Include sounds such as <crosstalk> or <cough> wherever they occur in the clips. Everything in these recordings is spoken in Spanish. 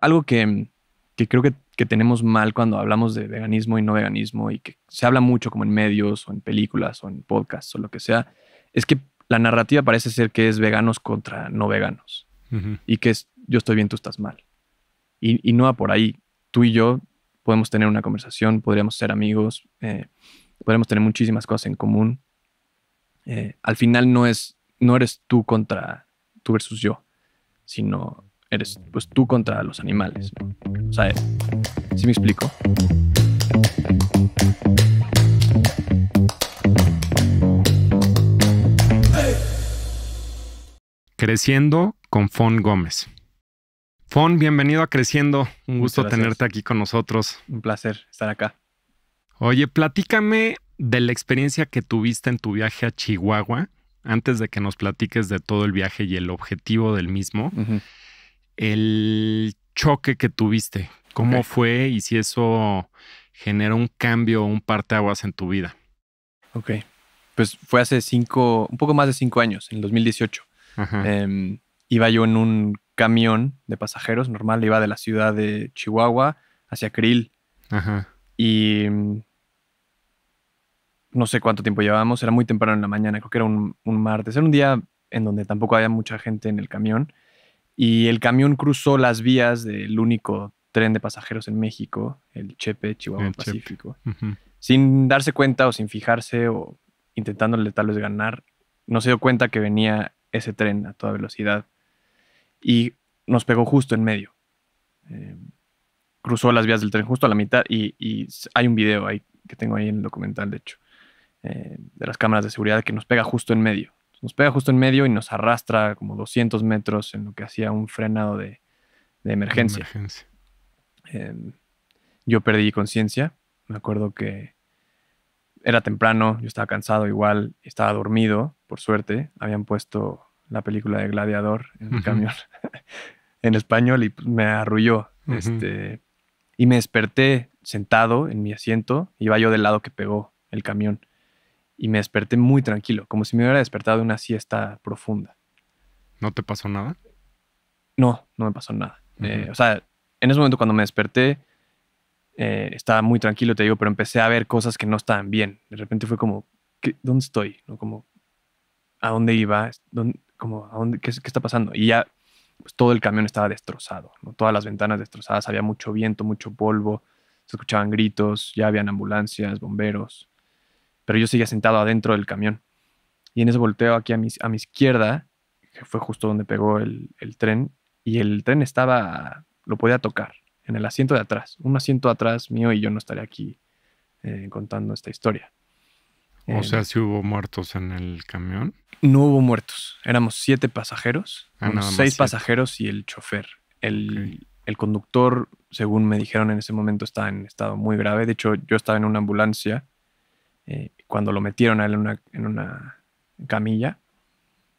algo que, mm, que creo que, que, tenemos mal cuando hablamos de veganismo y no veganismo y que se habla mucho como en medios o en películas o en podcasts o lo que sea, es que la narrativa parece ser que es veganos contra no veganos y que es yo estoy bien, tú estás mal. Y, y, no va por ahí. Tú y yo podemos tener una conversación, podríamos ser amigos, eh, podríamos tener muchísimas cosas en común. Eh, al final no es, no eres tú contra tú versus yo, sino eres pues tú contra los animales. O sea, ¿sí me explico? Creciendo con Fon Gómez. Fon, bienvenido a Creciendo. Un gusto tenerte aquí con nosotros. Un placer estar acá. Oye, platícame de la experiencia que tuviste en tu viaje a Chihuahua, antes de que nos platiques de todo el viaje y el objetivo del mismo el choque que tuviste, cómo fue y si eso generó un cambio, un parteaguas en tu vida. Ok, pues fue hace cinco, un poco más de cinco años, en el 2018. Em, iba yo en un camión de pasajeros normal, iba de la ciudad de Chihuahua hacia Krill. Ajá. Y em, no sé cuánto tiempo llevábamos, era muy temprano en la mañana, creo que era un martes, era un día en donde tampoco había mucha gente en el camión y el camión cruzó las vías del único tren de pasajeros en México, el Chepe Chihuahua Pacífico, sin darse cuenta o sin fijarse o intentándole tal vez ganar, no se dio cuenta que venía ese tren a toda velocidad y nos pegó justo en medio. Eh, cruzó las vías del tren justo a la mitad y, hay un video ahí que tengo ahí en el documental, de hecho, eh, de las cámaras de seguridad que nos pega justo en medio nos pega justo en medio y nos arrastra como 200 metros en lo que hacía un frenado de, emergencia. Em, yo perdí conciencia. Me acuerdo que era temprano, yo estaba cansado igual, estaba dormido, por suerte. Habían puesto la película de Gladiador en el camión <laughs> en español y pues, me arrulló. este, y me desperté sentado en mi asiento. Iba yo del lado que pegó el camión y me desperté muy tranquilo, como si me hubiera despertado de una siesta profunda. ¿No te pasó nada? No, no me pasó nada. Eh, o sea, en ese momento cuando me desperté, eh, estaba muy tranquilo, te digo, pero empecé a ver cosas que no estaban bien. De repente fue como, ¿qué, ¿dónde estoy? ¿No? Como, ¿a dónde iba? como, ¿a dónde, qué, está pasando? Y ya pues, todo el camión estaba destrozado, todas las ventanas destrozadas, había mucho viento, mucho polvo, se escuchaban gritos, ya habían ambulancias, bomberos pero yo seguía sentado adentro del camión. Y en ese volteo aquí a mi, a mi izquierda, que fue justo donde pegó el, el tren, y el tren estaba, lo podía tocar, en el asiento de atrás, un asiento atrás mío y yo no estaría aquí eh, contando esta historia. O sea, si em, ¿sí hubo muertos en el camión. No hubo muertos. Éramos siete pasajeros, ah, unos seis pasajeros y el chofer. El, el, conductor, según me dijeron en ese momento, estaba en estado muy grave. De hecho, yo estaba en una ambulancia eh, cuando lo metieron a él en una, camilla,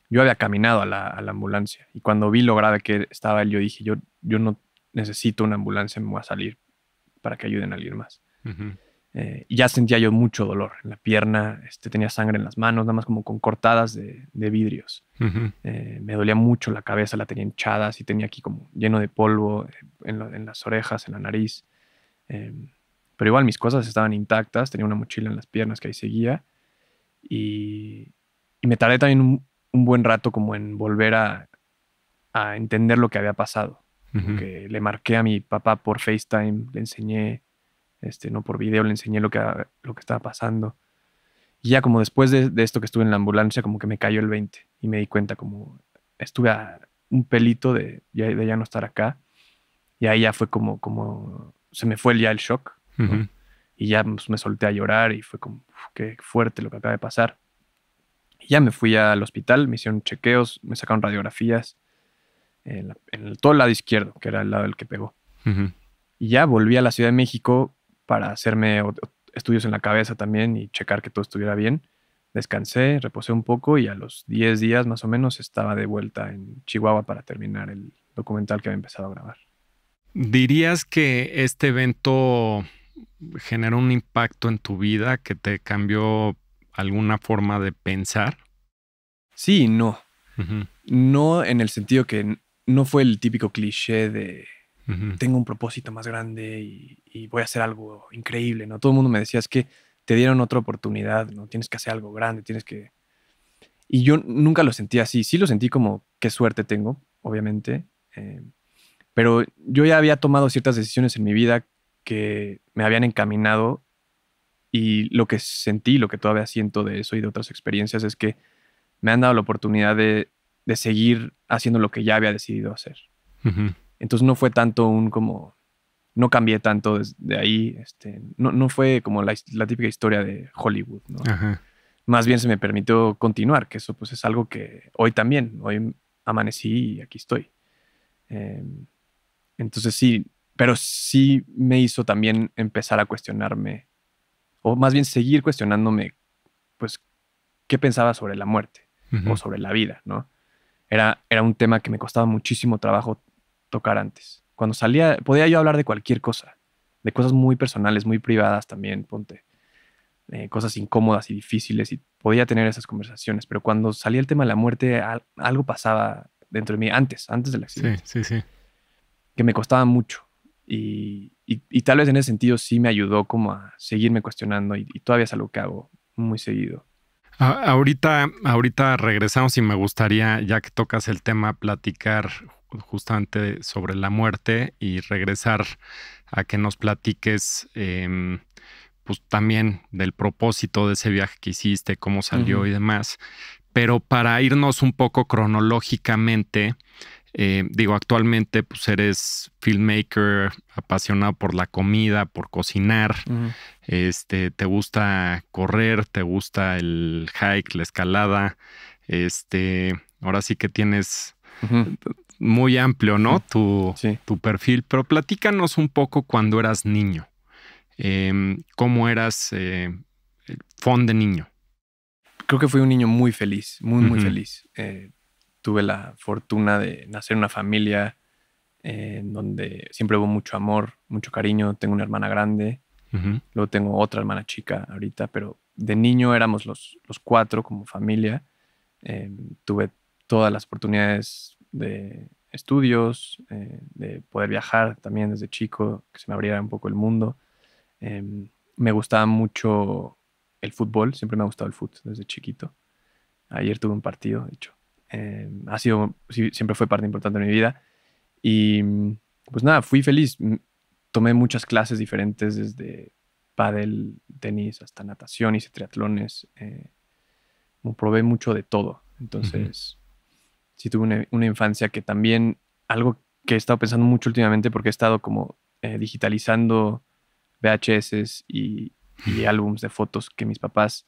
yo había caminado a la, ambulancia y cuando vi lo grave que estaba él, yo dije, yo, yo no necesito una ambulancia, me voy a salir para que ayuden a alguien más. Eh, y ya sentía yo mucho dolor en la pierna, este, tenía sangre en las manos, nada más como con cortadas de, vidrios. Eh, me dolía mucho la cabeza, la tenía hinchada, y tenía aquí como lleno de polvo en, las orejas, en la nariz. Em, pero igual mis cosas estaban intactas, tenía una mochila en las piernas que ahí seguía. Y, me tardé también un, buen rato como en volver a, entender lo que había pasado. Que le marqué a mi papá por FaceTime, le enseñé, este, no por video, le enseñé lo que, lo que estaba pasando. Y ya como después de, esto que estuve en la ambulancia, como que me cayó el 20 y me di cuenta como estuve a un pelito de, de ya no estar acá. Y ahí ya fue como, como se me fue ya el shock y ya pues, me solté a llorar y fue como, uf, qué fuerte lo que acaba de pasar. Y ya me fui al hospital, me hicieron chequeos, me sacaron radiografías en, todo el lado izquierdo, que era el lado del que pegó. Y ya volví a la Ciudad de México para hacerme estudios en la cabeza también y checar que todo estuviera bien. Descansé, reposé un poco y a los 10 días más o menos estaba de vuelta en Chihuahua para terminar el documental que había empezado a grabar. ¿Dirías que este evento generó un impacto en tu vida que te cambió alguna forma de pensar? Sí no. No en el sentido que no fue el típico cliché de tengo un propósito más grande y, voy a hacer algo increíble, ¿no? Todo el mundo me decía, es que te dieron otra oportunidad, ¿no? Tienes que hacer algo grande, tienes que... Y yo nunca lo sentí así, sí lo sentí como qué suerte tengo, obviamente, eh, pero yo ya había tomado ciertas decisiones en mi vida que me habían encaminado y lo que sentí, lo que todavía siento de eso y de otras experiencias es que me han dado la oportunidad de, seguir haciendo lo que ya había decidido hacer. Entonces no fue tanto un como, no cambié tanto desde ahí, este, no, fue como la, típica historia de Hollywood, ¿no? Más bien se me permitió continuar, que eso pues es algo que hoy también, hoy amanecí y aquí estoy. Em, entonces sí, pero sí me hizo también empezar a cuestionarme, o más bien seguir cuestionándome, pues, qué pensaba sobre la muerte o sobre la vida, ¿no? Era, era un tema que me costaba muchísimo trabajo tocar antes. Cuando salía, podía yo hablar de cualquier cosa, de cosas muy personales, muy privadas también, ponte, eh, cosas incómodas y difíciles, y podía tener esas conversaciones, pero cuando salía el tema de la muerte, algo pasaba dentro de mí antes, antes del accidente. Sí, sí, sí. Que me costaba mucho y, tal vez en ese sentido sí me ayudó como a seguirme cuestionando y, todavía es algo que hago muy seguido. ahorita, ahorita regresamos y me gustaría, ya que tocas el tema, platicar justamente sobre la muerte y regresar a que nos platiques em, pues también del propósito de ese viaje que hiciste, cómo salió y demás. Pero para irnos un poco cronológicamente, eh, digo, actualmente pues eres filmmaker, apasionado por la comida, por cocinar, este, te gusta correr, te gusta el hike, la escalada, este, ahora sí que tienes muy amplio, ¿no? tu, perfil, pero platícanos un poco cuando eras niño, em, cómo eras eh, el fond de niño. Creo que fui un niño muy feliz, muy, muy feliz. Eh, tuve la fortuna de nacer en una familia eh, en donde siempre hubo mucho amor, mucho cariño. Tengo una hermana grande, luego tengo otra hermana chica ahorita, pero de niño éramos los, los cuatro como familia. Em, tuve todas las oportunidades de estudios, eh, de poder viajar también desde chico, que se me abriera un poco el mundo. Em, me gustaba mucho el fútbol, siempre me ha gustado el fútbol desde chiquito. Ayer tuve un partido, de hecho. Em, ha sido, siempre fue parte importante de mi vida. Y pues nada, fui feliz. Tomé muchas clases diferentes desde pádel, tenis, hasta natación, hice triatlones. Eh, probé mucho de todo. Entonces, sí tuve una, infancia que también, algo que he estado pensando mucho últimamente porque he estado como eh, digitalizando VHS y, y <laughs> álbums de fotos que mis papás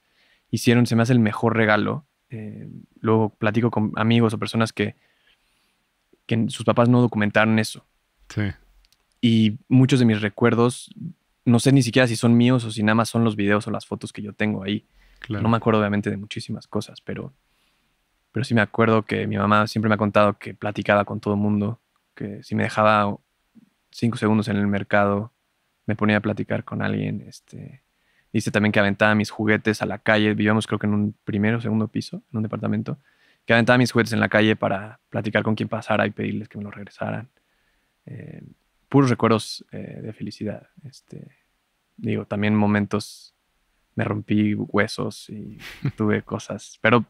hicieron. Se me hace el mejor regalo eh, luego platico con amigos o personas que, que sus papás no documentaron eso. Sí. Y muchos de mis recuerdos, no sé ni siquiera si son míos o si nada más son los videos o las fotos que yo tengo ahí. No me acuerdo obviamente de muchísimas cosas, pero, pero sí me acuerdo que mi mamá siempre me ha contado que platicaba con todo el mundo, que si me dejaba cinco segundos en el mercado, me ponía a platicar con alguien, este, Dice también que aventaba mis juguetes a la calle. Vivíamos creo que en un primero o segundo piso, en un departamento. Que aventaba mis juguetes en la calle para platicar con quien pasara y pedirles que me los regresaran. Eh, puros recuerdos eh, de felicidad. Este, digo, también momentos, me rompí huesos y <laughs> tuve cosas, pero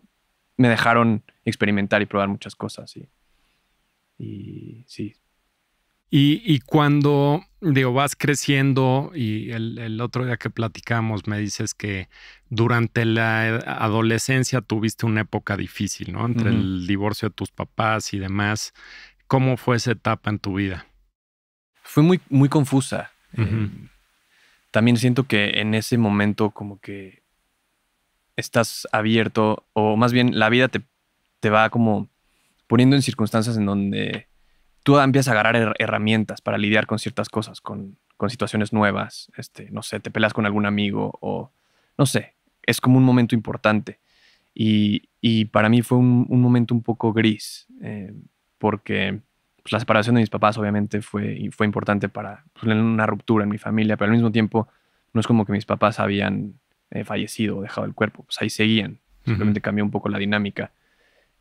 me dejaron experimentar y probar muchas cosas. y sí, y, cuando, digo, vas creciendo y el, otro día que platicamos me dices que durante la adolescencia tuviste una época difícil, ¿no? Entre el divorcio de tus papás y demás. ¿Cómo fue esa etapa en tu vida? Fue muy, muy confusa. Em, también siento que en ese momento como que estás abierto, o más bien la vida te, te va como poniendo en circunstancias en donde tú empiezas a agarrar herramientas para lidiar con ciertas cosas, con, situaciones nuevas, este, no sé, te peleas con algún amigo o no sé, es como un momento importante. Y, para mí fue un, momento un poco gris, eh, porque pues, la separación de mis papás obviamente fue, fue importante para pues, una ruptura en mi familia, pero al mismo tiempo no es como que mis papás habían eh, fallecido o dejado el cuerpo, pues ahí seguían, simplemente cambió un poco la dinámica.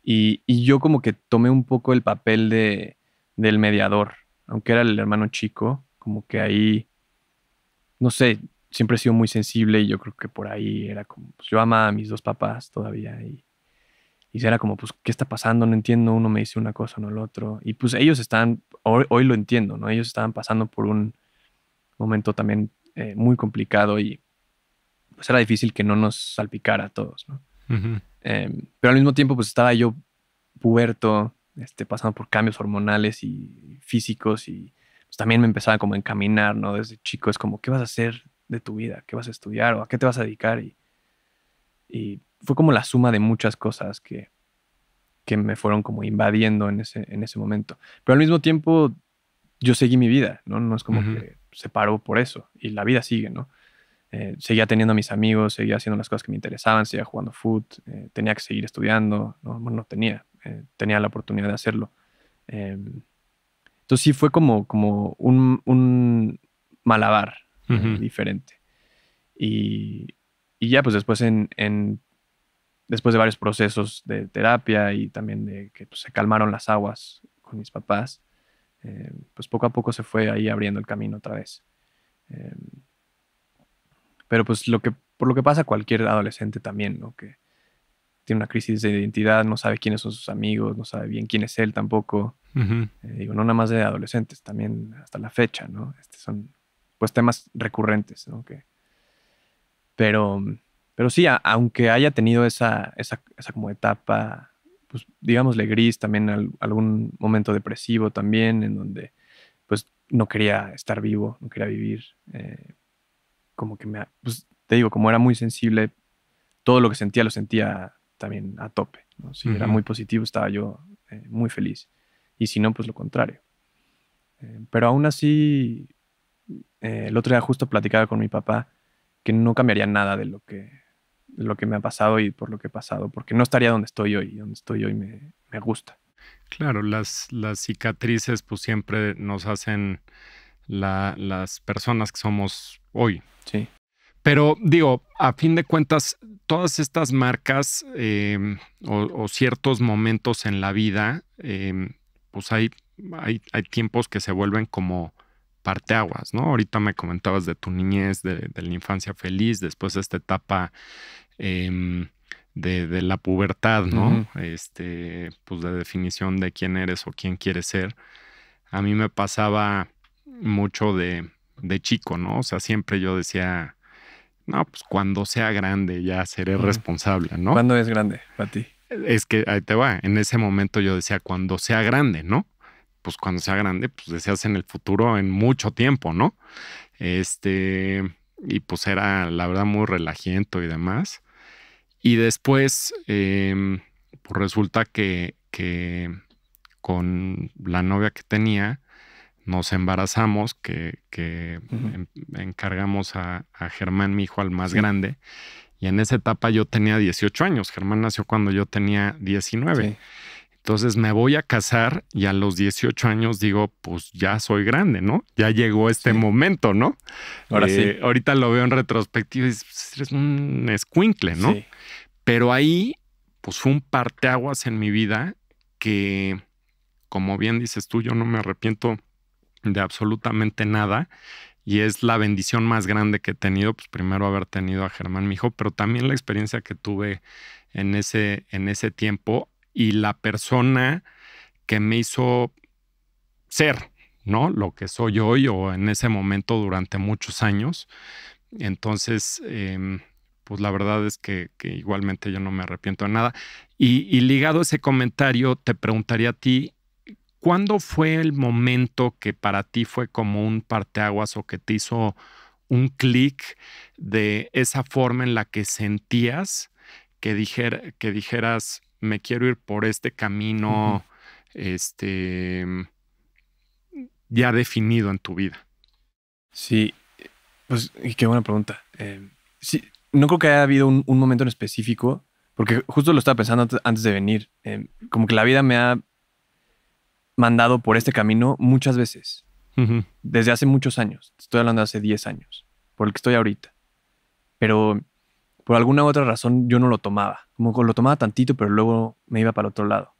y yo como que tomé un poco el papel de, del mediador, aunque era el hermano chico, como que ahí, no sé, siempre he sido muy sensible y yo creo que por ahí era como, pues yo amaba a mis dos papás todavía y, y era como, pues, ¿qué está pasando? No entiendo, uno me dice una cosa, no el otro. Y pues ellos están hoy, lo entiendo, ¿no? Ellos estaban pasando por un momento también eh, muy complicado y pues era difícil que no nos salpicara a todos, ¿no? Em, pero al mismo tiempo, pues estaba yo puberto, este, pasando por cambios hormonales y físicos y pues, también me empezaba como a encaminar, ¿no? Desde chico es como, ¿qué vas a hacer de tu vida? ¿Qué vas a estudiar o a qué te vas a dedicar? Y, fue como la suma de muchas cosas que, me fueron como invadiendo en ese, en ese momento. Pero al mismo tiempo yo seguí mi vida, ¿no? No es como que se paró por eso y la vida sigue, ¿no? Eh, seguía teniendo a mis amigos, seguía haciendo las cosas que me interesaban, seguía jugando foot, eh, tenía que seguir estudiando, no, no tenía, eh, tenía la oportunidad de hacerlo. Em, entonces sí fue como, como un, malabar eh, diferente. Y, ya pues después en, después de varios procesos de terapia y también de que pues, se calmaron las aguas con mis papás, em, pues poco a poco se fue ahí abriendo el camino otra vez. Em, pero pues lo que, por lo que pasa cualquier adolescente también, ¿no? Que tiene una crisis de identidad, no sabe quiénes son sus amigos, no sabe bien quién es él tampoco. Eh, digo, no nada más de adolescentes, también hasta la fecha, ¿no? Este son pues temas recurrentes, ¿no? pero, pero sí, aunque haya tenido esa, esa, esa como etapa, pues digámosle gris, también algún momento depresivo también, en donde pues no quería estar vivo, no quería vivir. Eh, como que me, pues te digo, como era muy sensible, todo lo que sentía lo sentía también a tope. Si era muy positivo, estaba yo eh, muy feliz. Y si no, pues lo contrario. Eh, pero aún así, eh, el otro día justo platicaba con mi papá que no cambiaría nada de lo que, lo que me ha pasado y por lo que he pasado, porque no estaría donde estoy hoy. Donde estoy hoy me, gusta. Claro, las, las cicatrices pues siempre nos hacen las personas que somos hoy. Sí. Pero digo, a fin de cuentas, todas estas marcas em, o, ciertos momentos en la vida, em, pues hay, hay, tiempos que se vuelven como parteaguas, ¿no? Ahorita me comentabas de tu niñez, de, la infancia feliz, después de esta etapa em, de, la pubertad, ¿no? Este, pues la definición de quién eres o quién quieres ser. A mí me pasaba mucho de, de chico, ¿no? O sea, siempre yo decía, no, pues cuando sea grande ya seré responsable, ¿no? ¿Cuándo es grande para ti? Es que ahí te va, en ese momento yo decía, cuando sea grande, ¿no? Pues cuando sea grande, pues deseas en el futuro, en mucho tiempo, ¿no? Este, y pues era la verdad muy relajiento y demás. Y después, em, pues resulta que con la novia que tenía, nos embarazamos, que, em, encargamos a, Germán, mi hijo, al más grande. Y en esa etapa yo tenía 18 años. Germán nació cuando yo tenía 19. Entonces me voy a casar y a los 18 años digo, pues ya soy grande, ¿no? Ya llegó este momento, ¿no? Ahora sí. Eh, ahorita lo veo en retrospectiva y es, pues, eres un escuincle, ¿no? Pero ahí, pues fue un parteaguas en mi vida que, como bien dices tú, yo no me arrepiento de absolutamente nada y es la bendición más grande que he tenido, pues primero haber tenido a Germán, mi hijo, pero también la experiencia que tuve en ese, en ese tiempo y la persona que me hizo ser, ¿no? Lo que soy hoy o en ese momento durante muchos años. Entonces, em, pues la verdad es que, igualmente yo no me arrepiento de nada. Y, y ligado a ese comentario, te preguntaría a ti, ¿Cuándo fue el momento que para ti fue como un parteaguas o que te hizo un clic de esa forma en la que sentías que, que dijeras, me quiero ir por este camino este, ya definido en tu vida? Sí, pues qué buena pregunta. Eh, no creo que haya habido un, momento en específico, porque justo lo estaba pensando antes, de venir. Eh, como que la vida me ha mandado por este camino muchas veces, desde hace muchos años, estoy hablando hace 10 años, por el que estoy ahorita, pero por alguna u otra razón yo no lo tomaba, como lo tomaba tantito, pero luego me iba para el otro lado.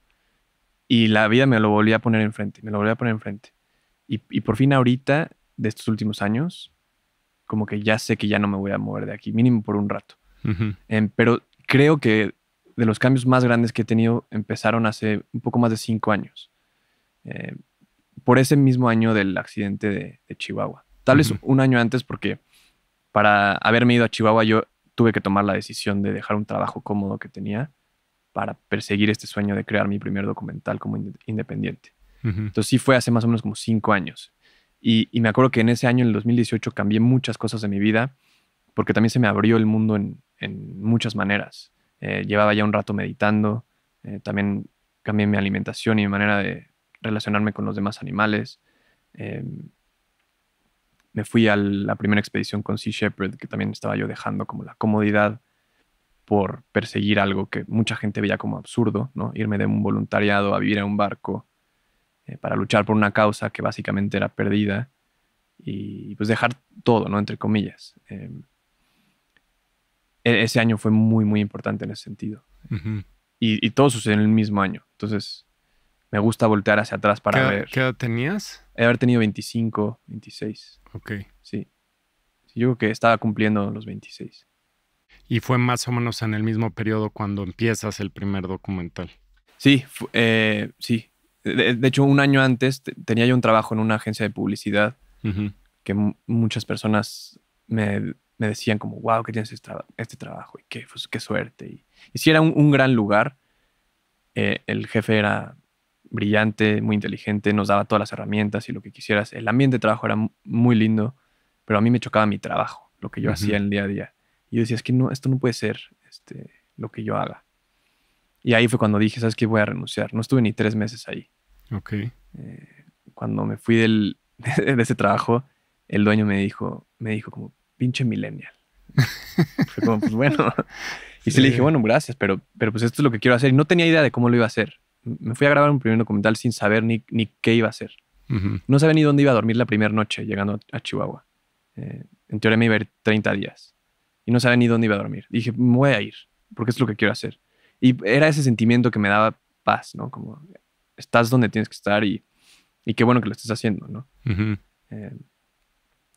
Y la vida me lo volvía a poner enfrente, me lo volvía a poner enfrente. Y, por fin ahorita, de estos últimos años, como que ya sé que ya no me voy a mover de aquí, mínimo por un rato. Em, pero creo que de los cambios más grandes que he tenido empezaron hace un poco más de cinco años. Eh, por ese mismo año del accidente de, Chihuahua. Tal vez un año antes porque para haberme ido a Chihuahua yo tuve que tomar la decisión de dejar un trabajo cómodo que tenía para perseguir este sueño de crear mi primer documental como independiente. Entonces sí fue hace más o menos como cinco años. Y, me acuerdo que en ese año, en el 2018, cambié muchas cosas de mi vida porque también se me abrió el mundo en, muchas maneras. Eh, llevaba ya un rato meditando, eh, también cambié mi alimentación y mi manera de, relacionarme con los demás animales. Eh, me fui a la primera expedición con Sea Shepherd, que también estaba yo dejando como la comodidad por perseguir algo que mucha gente veía como absurdo, ¿no? Irme de un voluntariado a vivir en un barco eh, para luchar por una causa que básicamente era perdida y, pues dejar todo, ¿no? Entre comillas. Em, e-, ese año fue muy, muy importante en ese sentido. y, y todo sucedió en el mismo año. Entonces, me gusta voltear hacia atrás para ver. ¿Qué edad tenías? He haber tenido 25, 26. Ok. Sí. Yo creo que estaba cumpliendo los 26. Y fue más o menos en el mismo periodo cuando empiezas el primer documental. Sí, eh, sí. De, hecho, un año antes tenía yo un trabajo en una agencia de publicidad que muchas personas me, decían como, wow, que tienes este, este trabajo y pues, qué, suerte. Y, y sí era un, gran lugar. Eh, el jefe era brillante, muy inteligente, nos daba todas las herramientas y lo que quisieras. El ambiente de trabajo era muy lindo, pero a mí me chocaba mi trabajo, lo que yo hacía en el día a día. Y yo decía, es que no, esto no puede ser este, lo que yo haga. Y ahí fue cuando dije, ¿sabes qué? Voy a renunciar. No estuve ni tres meses ahí. Ok. Eh, cuando me fui del, <laughs> de, ese trabajo, el dueño me dijo, me dijo como, pinche millennial. fue como, pues bueno. <laughs> y se le dije, bueno, gracias, pero, pero pues esto es lo que quiero hacer. Y no tenía idea de cómo lo iba a hacer me fui a grabar un primer documental sin saber ni, ni qué iba a hacer. No sabía ni dónde iba a dormir la primera noche llegando a Chihuahua. Eh, en teoría me iba a ir 30 días. Y no sabía ni dónde iba a dormir. dije, me voy a ir, porque es lo que quiero hacer. Y era ese sentimiento que me daba paz, ¿no? Como estás donde tienes que estar y, y qué bueno que lo estés haciendo, ¿no? Eh,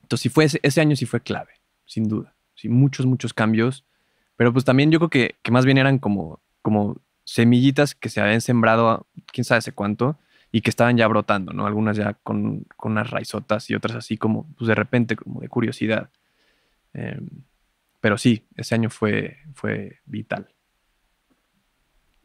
entonces, si fue ese, ese, año sí fue clave, sin duda. Sí, muchos, muchos cambios. Pero pues también yo creo que, que más bien eran como, como semillitas que se habían sembrado quién sabe hace cuánto y que estaban ya brotando, ¿no? Algunas ya con, con unas raizotas y otras así como, pues de repente, como de curiosidad. Eh, pero sí, ese año fue, fue vital.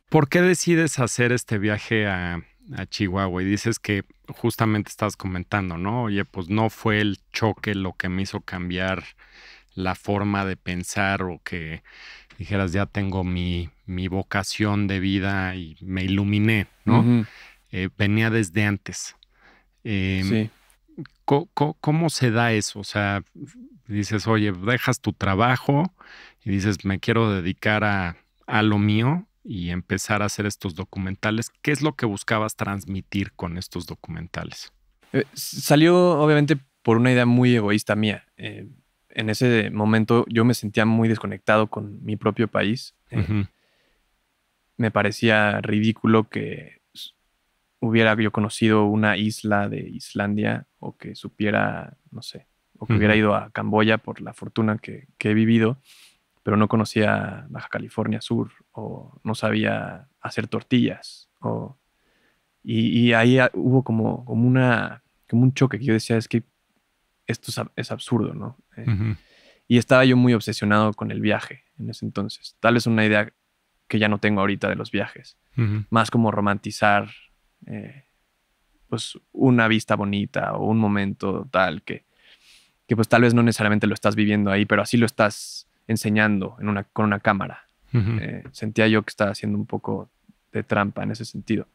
¿Por qué decides hacer este viaje a, Chihuahua? Y dices que justamente estabas comentando, ¿no? Oye, pues no fue el choque lo que me hizo cambiar la forma de pensar o que dijeras, ya tengo mi, vocación de vida y me iluminé, ¿no? Eh, venía desde antes. Em, sí. ¿cómo, se da eso? O sea, dices, oye, dejas tu trabajo y dices, me quiero dedicar a, lo mío y empezar a hacer estos documentales. ¿Qué es lo que buscabas transmitir con estos documentales? Eh, salió obviamente por una idea muy egoísta mía. Eh, en ese momento yo me sentía muy desconectado con mi propio país. Eh, me parecía ridículo que hubiera yo conocido una isla de Islandia o que supiera, no sé, o que hubiera ido a Camboya por la fortuna que, he vivido, pero no conocía Baja California Sur o no sabía hacer tortillas. y, ahí hubo como, como, una, como un choque que yo decía, es que esto es absurdo, ¿no? Y estaba yo muy obsesionado con el viaje en ese entonces. Tal vez una idea que ya no tengo ahorita de los viajes. Más como romantizar eh, pues una vista bonita o un momento tal que, que pues tal vez no necesariamente lo estás viviendo ahí, pero así lo estás enseñando en una, con una cámara. Eh, sentía yo que estaba haciendo un poco de trampa en ese sentido.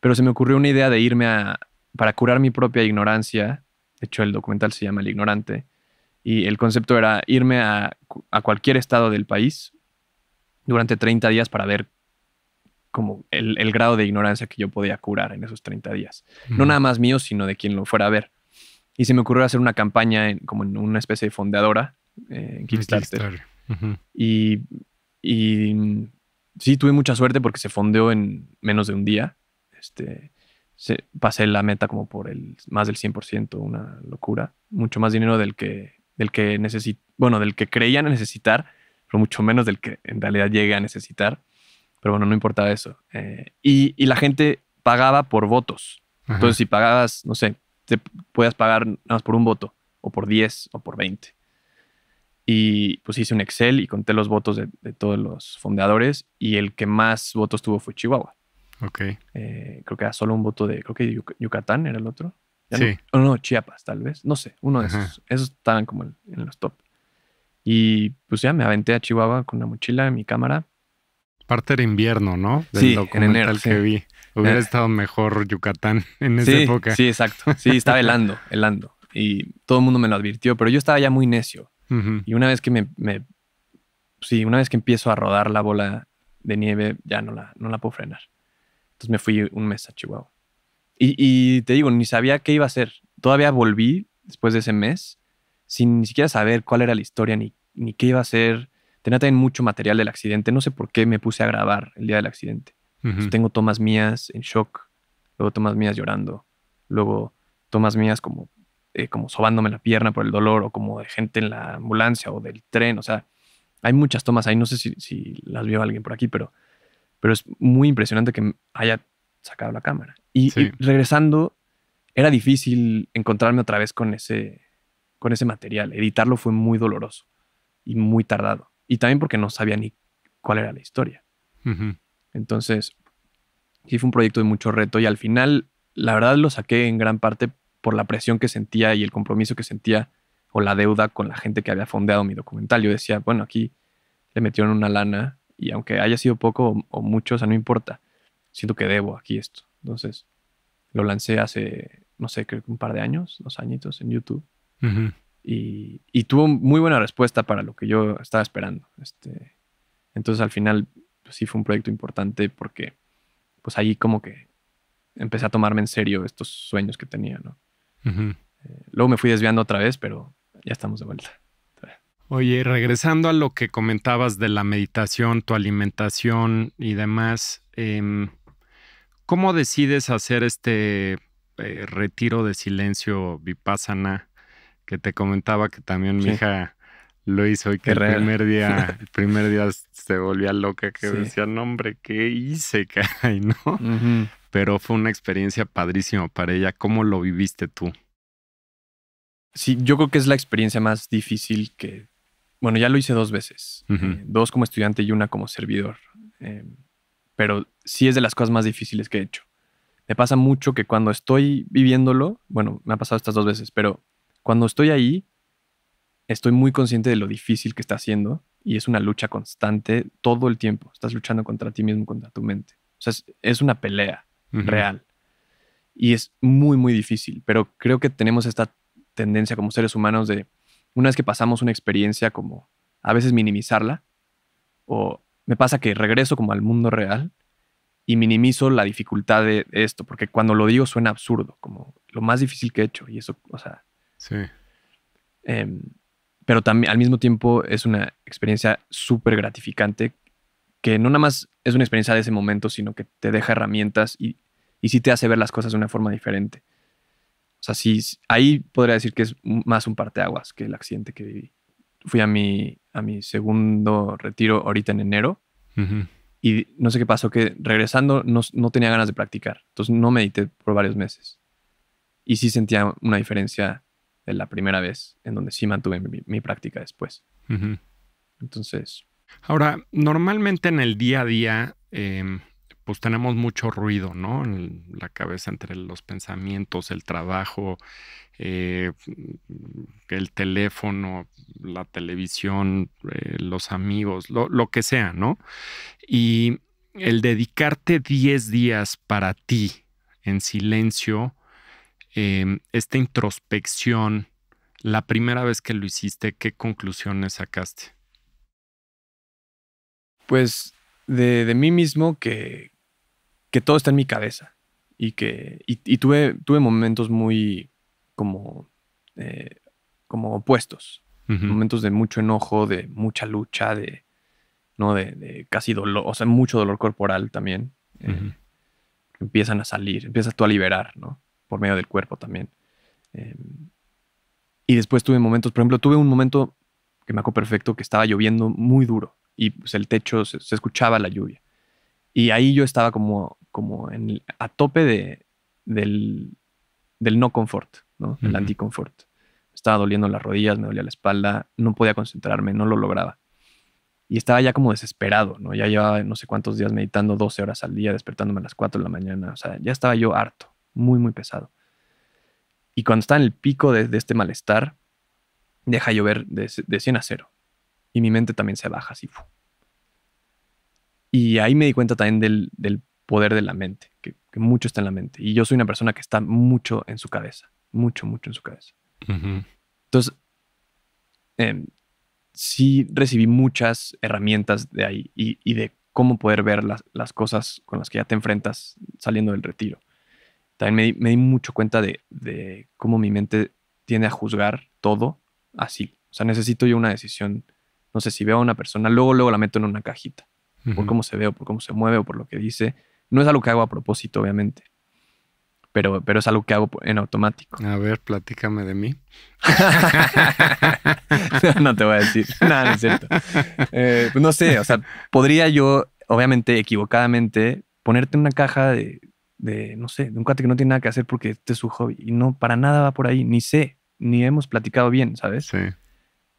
Pero se me ocurrió una idea de irme a, para curar mi propia ignorancia, de hecho el documental se llama El Ignorante, y el concepto era irme a, cualquier estado del país durante 30 días para ver como el, grado de ignorancia que yo podía curar en esos 30 días. No nada más mío, sino de quien lo fuera a ver. Y se me ocurrió hacer una campaña como en una especie de fondeadora eh, en Kickstarter. y, y, sí, tuve mucha suerte porque se fondeó en menos de un día. Este, se, pasé la meta como por el más del 100%, una locura. Mucho más dinero del que del que bueno, del que creían necesitar, pero mucho menos del que en realidad llegue a necesitar. Pero bueno, no importaba eso. Eh, y, la gente pagaba por votos. Entonces, si pagabas, no sé, te puedas pagar nada más por un voto, o por 10, o por 20. Y pues hice un Excel y conté los votos de, todos los fundadores y el que más votos tuvo fue Chihuahua. Ok. Eh, creo que era solo un voto de, creo que Yucatán era el otro sí. no, no, Chiapas, tal vez. No sé, uno de esos. Esos estaban como en, los top. Y pues ya me aventé a Chihuahua con una mochila, en mi cámara. Parte era invierno, ¿no? sí, en enero. Hubiera eh. estado mejor Yucatán <laughs> en esa época. Sí, exacto. Sí, estaba helando, <laughs> helando. Y todo el mundo me lo advirtió, pero yo estaba ya muy necio. Y una vez que me, me, Sí, una vez que empiezo a rodar la bola de nieve, ya no la, no la puedo frenar. Entonces me fui un mes a Chihuahua. Y, te digo, ni sabía qué iba a hacer. Todavía volví después de ese mes sin ni siquiera saber cuál era la historia ni, ni qué iba a hacer. Tenía también mucho material del accidente. No sé por qué me puse a grabar el día del accidente. tengo tomas mías en shock, luego tomas mías llorando, luego tomas mías como, eh, como sobándome la pierna por el dolor o como de gente en la ambulancia o del tren. O sea, hay muchas tomas ahí. No sé si, si las vio alguien por aquí, pero, pero es muy impresionante que haya sacado la cámara. Y, regresando, era difícil encontrarme otra vez con ese, con ese material. Editarlo fue muy doloroso y muy tardado. Y también porque no sabía ni cuál era la historia. Entonces, sí fue un proyecto de mucho reto y al final, la verdad, lo saqué en gran parte por la presión que sentía y el compromiso que sentía o la deuda con la gente que había fondeado mi documental. Yo decía, bueno, aquí le metieron una lana y aunque haya sido poco o, o mucho, o sea, no importa siento que debo aquí esto. Entonces, lo lancé hace, no sé, creo que un par de años, dos añitos en YouTube. y, tuvo muy buena respuesta para lo que yo estaba esperando. Este, entonces, al final, pues sí fue un proyecto importante porque, pues allí como que empecé a tomarme en serio estos sueños que tenía, ¿no? Eh, luego me fui desviando otra vez, pero ya estamos de vuelta. Oye, regresando a lo que comentabas de la meditación, tu alimentación y demás, em, ¿Cómo decides hacer este eh, retiro de silencio vipassana que te comentaba que también mi hija lo hizo y que el primer, día, <laughs> el primer día se volvía loca que decía, no hombre, ¿qué hice? <laughs> ¿no? Pero fue una experiencia padrísima para ella. ¿Cómo lo viviste tú? Sí, yo creo que es la experiencia más difícil que... Bueno, ya lo hice dos veces. Eh, dos como estudiante y una como servidor. Em, pero sí es de las cosas más difíciles que he hecho. Me pasa mucho que cuando estoy viviéndolo, bueno, me ha pasado estas dos veces, pero cuando estoy ahí, estoy muy consciente de lo difícil que está haciendo y es una lucha constante todo el tiempo. Estás luchando contra ti mismo, contra tu mente. O sea, es, una pelea real y es muy, muy difícil, pero creo que tenemos esta tendencia como seres humanos de una vez que pasamos una experiencia como a veces minimizarla o me pasa que regreso como al mundo real y minimizo la dificultad de esto, porque cuando lo digo suena absurdo, como lo más difícil que he hecho, y eso, o sea. Sí. Em, pero también al mismo tiempo es una experiencia súper gratificante que no nada más es una experiencia de ese momento, sino que te deja herramientas y, y sí te hace ver las cosas de una forma diferente. O sea, sí, ahí podría decir que es más un parteaguas que el accidente que viví fui a mi, a mi segundo retiro ahorita en enero y no sé qué pasó, que regresando no, no, tenía ganas de practicar, entonces no medité por varios meses. Y sí sentía una diferencia de la primera vez, en donde sí mantuve mi, práctica después. Entonces... Ahora, normalmente en el día a día... Em, pues tenemos mucho ruido, ¿no? En la cabeza entre los pensamientos, el trabajo, eh, el teléfono, la televisión, eh, los amigos, lo, que sea, ¿no? Y el dedicarte 10 días para ti en silencio, em, esta introspección, la primera vez que lo hiciste, ¿qué conclusiones sacaste? Pues de mí mismo que, que todo está en mi cabeza y que y, tuve, tuve momentos muy como, eh, como opuestos, momentos de mucho enojo, de mucha lucha, de, ¿no? de, casi dolor, o sea, mucho dolor corporal también. Eh, empiezan a salir, empiezas tú a liberar, ¿no? Por medio del cuerpo también. Em, y después tuve momentos, por ejemplo, tuve un momento que me acuerdo perfecto que estaba lloviendo muy duro y pues, el techo se escuchaba la lluvia. Y ahí yo estaba como como en, a tope de, del, no confort, ¿no? El anti-confort. anticonfort. estaba doliendo las rodillas, me dolía la espalda, no podía concentrarme, no lo lograba. Y estaba ya como desesperado, ¿no? Ya llevaba no sé cuántos días meditando 12 horas al día, despertándome a las 4 de la mañana. O sea, ya estaba yo harto, muy, muy pesado. Y cuando estaba en el pico de, este malestar, deja llover de, de 100 a 0. Y mi mente también se baja así. Y ahí me di cuenta también del poder de la mente, que, mucho está en la mente. Y yo soy una persona que está mucho en su cabeza, mucho, mucho en su cabeza. Entonces, em, sí recibí muchas herramientas de ahí y, de cómo poder ver las, cosas con las que ya te enfrentas saliendo del retiro. También me, di, mucho cuenta de, cómo mi mente tiene a juzgar todo así. O sea, necesito yo una decisión. No sé si veo a una persona, luego, luego la meto en una cajita. Por cómo se ve, o por cómo se mueve, o por lo que dice no es algo que hago a propósito, obviamente. Pero, pero es algo que hago en automático. A ver, platícame de mí. <laughs> no, te voy a decir. nada, no es cierto. Eh, pues no sé, o sea, podría yo, obviamente, equivocadamente, ponerte una caja de, no sé, de un cuate que no tiene nada que hacer porque este es su hobby. Y no, para nada va por ahí. Ni sé, ni hemos platicado bien, ¿sabes? Sí.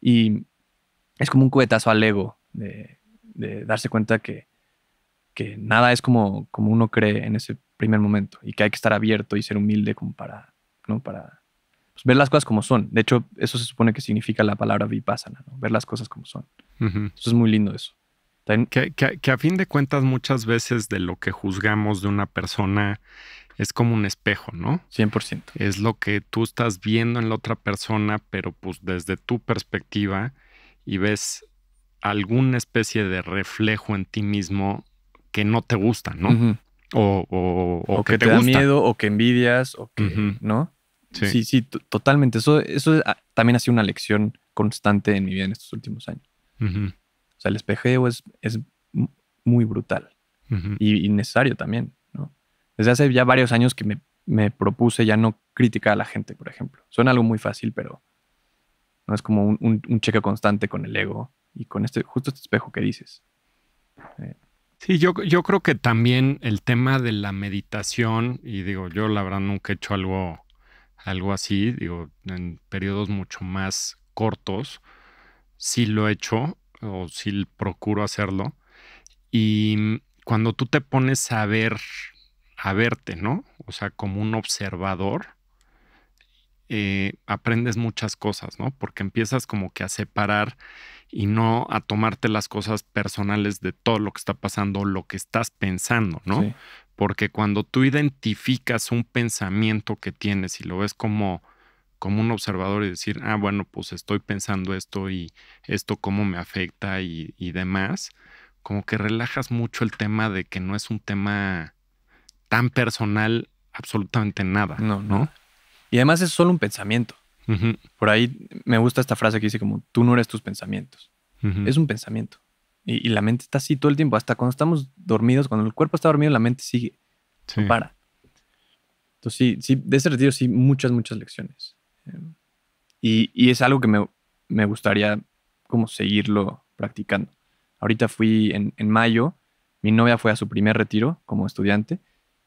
Y es como un cubetazo al ego de darse cuenta que que nada es como, como uno cree en ese primer momento y que hay que estar abierto y ser humilde como para, ¿no? para pues, ver las cosas como son. De hecho, eso se supone que significa la palabra vipassana, ¿no? ver las cosas como son. Eso es muy lindo eso. que, que a fin de cuentas muchas veces de lo que juzgamos de una persona es como un espejo, ¿no? 100%. Es lo que tú estás viendo en la otra persona, pero pues desde tu perspectiva y ves alguna especie de reflejo en ti mismo que no te gustan, ¿no? o, que, te, da miedo, o que envidias, o que, ¿no? Sí, sí, totalmente. Eso, eso ah, también ha sido una lección constante en mi vida en estos últimos años. O sea, el espejeo es, es muy brutal y, necesario también, ¿no? Desde hace ya varios años que me, propuse ya no criticar a la gente, por ejemplo. Suena algo muy fácil, pero no es como un, un, cheque constante con el ego y con este, justo este espejo que dices. Eh, Sí, yo, creo que también el tema de la meditación, y digo, yo la verdad nunca he hecho algo, algo así, digo, en periodos mucho más cortos, sí lo he hecho o sí procuro hacerlo. Y mm, cuando tú te pones a ver, a verte, ¿no? O sea, como un observador, eh, aprendes muchas cosas, ¿no? Porque empiezas como que a separar y no a tomarte las cosas personales de todo lo que está pasando, lo que estás pensando, ¿no? Porque cuando tú identificas un pensamiento que tienes y lo ves como, como un observador y decir, ah, bueno, pues estoy pensando esto y esto cómo me afecta y, y demás, como que relajas mucho el tema de que no es un tema tan personal absolutamente nada. no. ¿no? Y además es solo un pensamiento. Por ahí me gusta esta frase que dice como, tú no eres tus pensamientos. Es un pensamiento. Y, la mente está así todo el tiempo. Hasta cuando estamos dormidos, cuando el cuerpo está dormido, la mente sigue. No para. Entonces, sí, sí, de ese retiro sí, muchas, muchas lecciones. Em, y, es algo que me, me, gustaría como seguirlo practicando. Ahorita fui en, mayo, mi novia fue a su primer retiro como estudiante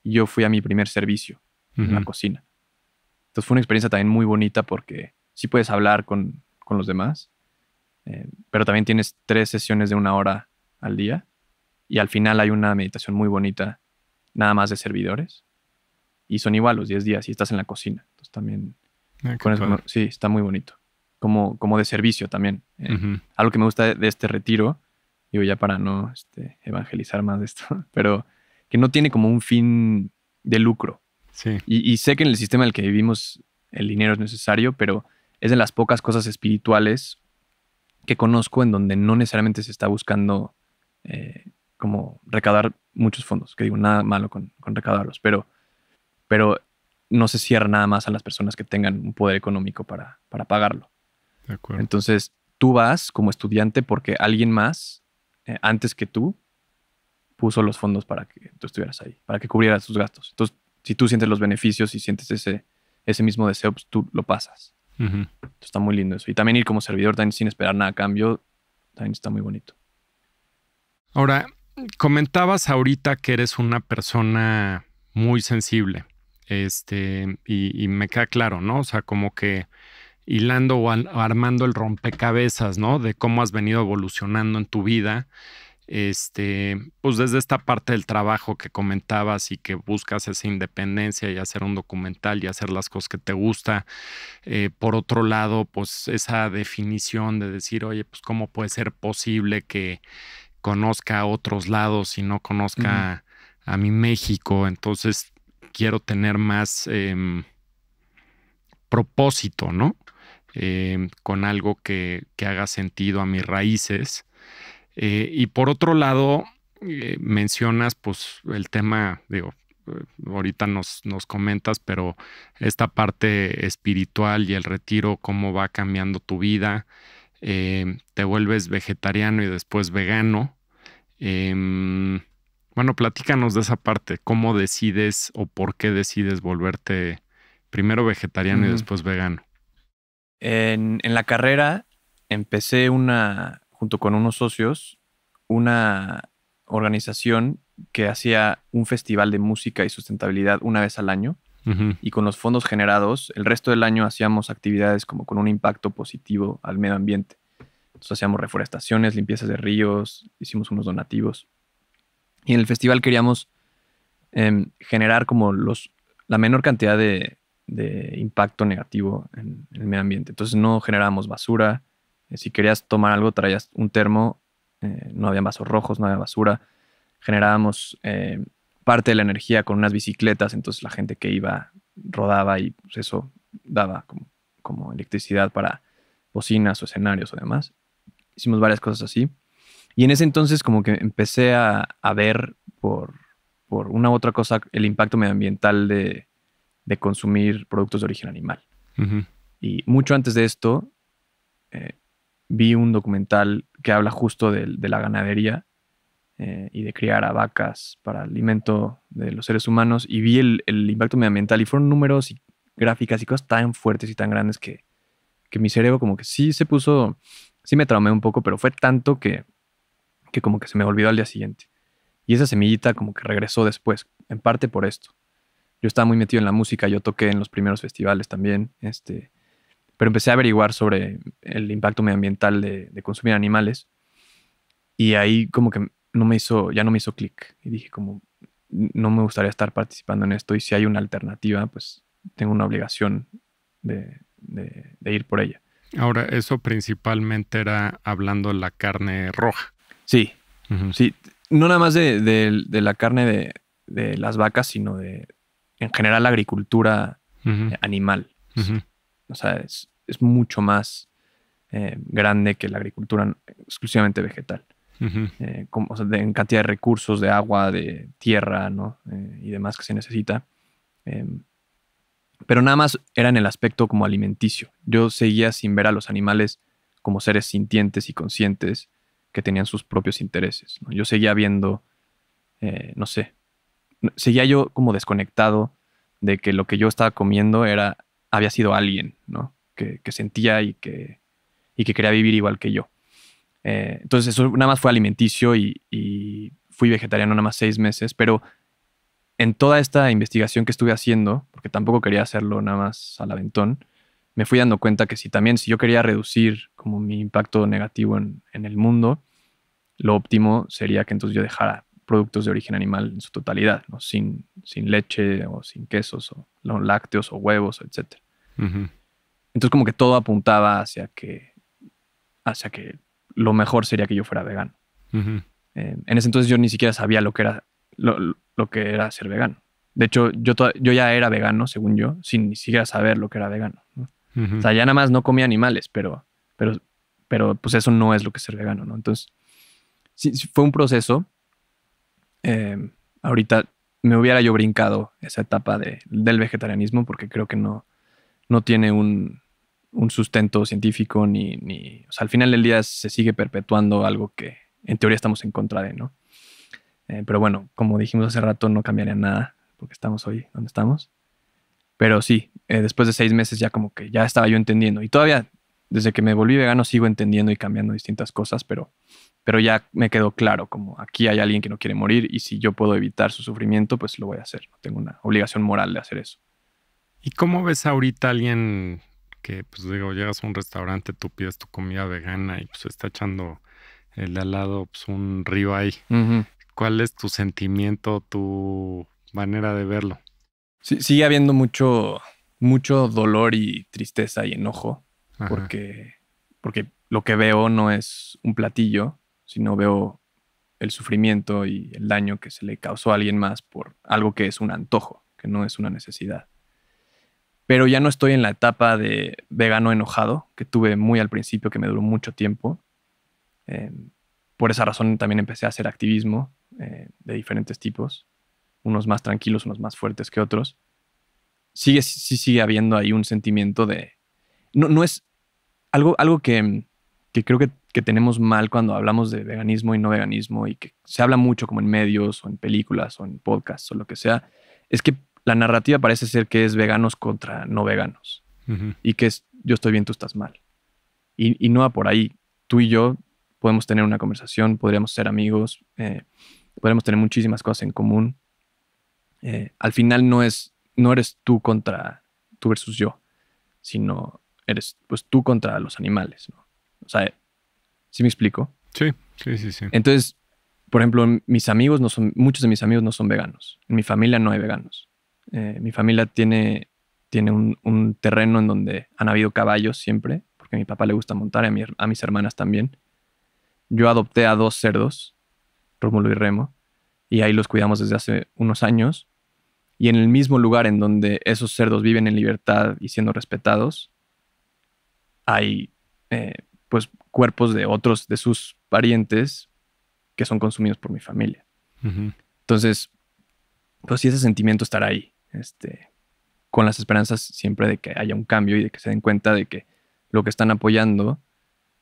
y yo fui a mi primer servicio en la cocina fue una experiencia también muy bonita porque sí puedes hablar con, los demás, eh, pero también tienes tres sesiones de una hora al día y al final hay una meditación muy bonita, nada más de servidores, y son igual los 10 días y estás en la cocina. Entonces también, ah, con sí, está muy bonito. Como, como de servicio también. Eh, algo que me gusta de, este retiro, digo ya para no este, evangelizar más de esto, <laughs> pero que no tiene como un fin de lucro. Y, sé que en el sistema en el que vivimos el dinero es necesario, pero es de las pocas cosas espirituales que conozco en donde no necesariamente se está buscando eh, como recaudar muchos fondos, que digo, nada malo con, con recaudarlos, pero, pero no se cierra nada más a las personas que tengan un poder económico para, para pagarlo. Entonces, tú vas como estudiante porque alguien más, eh, antes que tú, puso los fondos para que tú estuvieras ahí, para que cubrieras tus gastos. Entonces, si tú sientes los beneficios y sientes ese, ese mismo deseo, pues tú lo pasas. está muy lindo eso. Y también ir como servidor también sin esperar nada a cambio, también está muy bonito. Ahora, comentabas ahorita que eres una persona muy sensible. Este, y, me queda claro, ¿no? O sea, como que hilando o armando el rompecabezas, ¿no? De cómo has venido evolucionando en tu vida este, pues desde esta parte del trabajo que comentabas y que buscas esa independencia y hacer un documental y hacer las cosas que te gusta. Eh, por otro lado, pues esa definición de decir, oye, pues cómo puede ser posible que conozca otros lados y no conozca a mi México. Entonces quiero tener más em, propósito, ¿no? Em, con algo que, haga sentido a mis raíces eh, y por otro lado, eh, mencionas pues el tema, digo, eh, ahorita nos, nos, comentas, pero esta parte espiritual y el retiro, cómo va cambiando tu vida. Em, te vuelves vegetariano y después vegano. Em, bueno, platícanos de esa parte, cómo decides o por qué decides volverte primero vegetariano y después vegano. en, la carrera empecé una, junto con unos socios, una organización que hacía un festival de música y sustentabilidad una vez al año. Y con los fondos generados, el resto del año hacíamos actividades como con un impacto positivo al medio ambiente. Entonces hacíamos reforestaciones, limpiezas de ríos, hicimos unos donativos. Y en el festival queríamos em, generar como los, la menor cantidad de, impacto negativo en, en, el medio ambiente. Entonces no generábamos basura, eh, si querías tomar algo, traías un termo, eh, no había vasos rojos, no había basura. Generábamos eh, parte de la energía con unas bicicletas, entonces la gente que iba rodaba y pues, eso daba como, como, electricidad para bocinas o escenarios o demás. Hicimos varias cosas así. Y en ese entonces como que empecé a, ver por, por una u otra cosa el impacto medioambiental de, de consumir productos de origen animal. Y mucho antes de esto, eh, vi un documental que habla justo de, la ganadería eh, y de criar a vacas para alimento de los seres humanos y vi el, impacto medioambiental y fueron números y gráficas y cosas tan fuertes y tan grandes que, que mi cerebro como que sí se puso, sí me traumé un poco, pero fue tanto que, que como que se me olvidó al día siguiente. Y esa semillita como que regresó después, en parte por esto. Yo estaba muy metido en la música, yo toqué en los primeros festivales también, este, pero empecé a averiguar sobre el impacto medioambiental de, consumir animales y ahí como que no me hizo, ya no me hizo clic y dije como, no me gustaría estar participando en esto y si hay una alternativa, pues tengo una obligación de, ir por ella. Ahora, eso principalmente era hablando de la carne roja. Sí, sí. No nada más de, la carne de, las vacas, sino de, en general, la agricultura animal. O sea, es, mucho más eh, grande que la agricultura exclusivamente vegetal. Eh, como, en cantidad de recursos, de agua, de tierra, ¿no? Eh, y demás que se necesita. Em, pero nada más era en el aspecto como alimenticio. Yo seguía sin ver a los animales como seres sintientes y conscientes que tenían sus propios intereses. Yo seguía viendo, no sé, seguía yo como desconectado de que lo que yo estaba comiendo era había sido alguien, ¿no? Que, sentía y que, que quería vivir igual que yo. Eh, entonces, eso nada más fue alimenticio y, fui vegetariano nada más seis meses, pero en toda esta investigación que estuve haciendo, porque tampoco quería hacerlo nada más al aventón, me fui dando cuenta que si también, si yo quería reducir como mi impacto negativo en el mundo, lo óptimo sería que entonces yo dejara productos de origen animal en su totalidad, ¿no? sin, sin leche o sin quesos o lácteos o huevos, etc. Entonces como que todo apuntaba hacia que, hacia que lo mejor sería que yo fuera vegano. Eh, en ese entonces yo ni siquiera sabía lo que era, lo, que era ser vegano. De hecho, yo, yo ya era vegano, según yo, sin ni siquiera saber lo que era vegano. O sea, ya nada más no comía animales, pero, pero, pero pues eso no es lo que es ser vegano, ¿no? Entonces, fue un proceso Em, ahorita me hubiera yo brincado esa etapa de, del vegetarianismo porque creo que no, no tiene un, un sustento científico ni, ni o sea, al final del día se sigue perpetuando algo que en teoría estamos en contra de, ¿no? Eh, pero bueno, como dijimos hace rato, no cambiaría nada porque estamos hoy donde estamos. Pero sí, eh, después de seis meses ya como que ya estaba yo entendiendo. Y todavía, desde que me volví vegano, sigo entendiendo y cambiando distintas cosas, pero pero ya me quedó claro como aquí hay alguien que no quiere morir y si yo puedo evitar su sufrimiento, pues lo voy a hacer. tengo una obligación moral de hacer eso. ¿Y cómo ves ahorita a alguien que, pues digo, llegas a un restaurante, tú pides tu comida vegana y pues está echando el de al lado pues, un río ahí? ¿Cuál es tu sentimiento, tu manera de verlo? Sí, sigue habiendo mucho, mucho dolor y tristeza y enojo porque, porque lo que veo no es un platillo, sino veo el sufrimiento y el daño que se le causó a alguien más por algo que es un antojo, que no es una necesidad. Pero ya no estoy en la etapa de vegano enojado que tuve muy al principio, que me duró mucho tiempo. Em, por esa razón también empecé a hacer activismo eh, de diferentes tipos, unos más tranquilos, unos más fuertes que otros. Sigue, sí, sigue habiendo ahí un sentimiento de... No, no es algo, algo que, que creo que que tenemos mal cuando hablamos de veganismo y no veganismo y que se habla mucho como en medios o en películas o en podcasts o lo que sea, es que la narrativa parece ser que es veganos contra no veganos y que es yo estoy bien, tú estás mal. Y, no va por ahí. Tú y yo podemos tener una conversación, podríamos ser amigos, eh, podríamos tener muchísimas cosas en común. Eh, al final no es, no eres tú contra tú versus yo, sino eres pues tú contra los animales, ¿no? O sea, ¿Sí me explico? Sí, sí, sí, sí. Entonces, por ejemplo, mis amigos no son, muchos de mis amigos no son veganos. En mi familia no hay veganos. Eh, mi familia tiene, tiene un, un, terreno en donde han habido caballos siempre, porque a mi papá le gusta montar, a, a mis hermanas también. Yo adopté a dos cerdos, Rómulo y Remo, y ahí los cuidamos desde hace unos años. Y en el mismo lugar en donde esos cerdos viven en libertad y siendo respetados, hay eh, pues cuerpos de otros de sus parientes que son consumidos por mi familia. Entonces, pues sí, ese sentimiento estará ahí, este, con las esperanzas siempre de que haya un cambio y de que se den cuenta de que lo que están apoyando,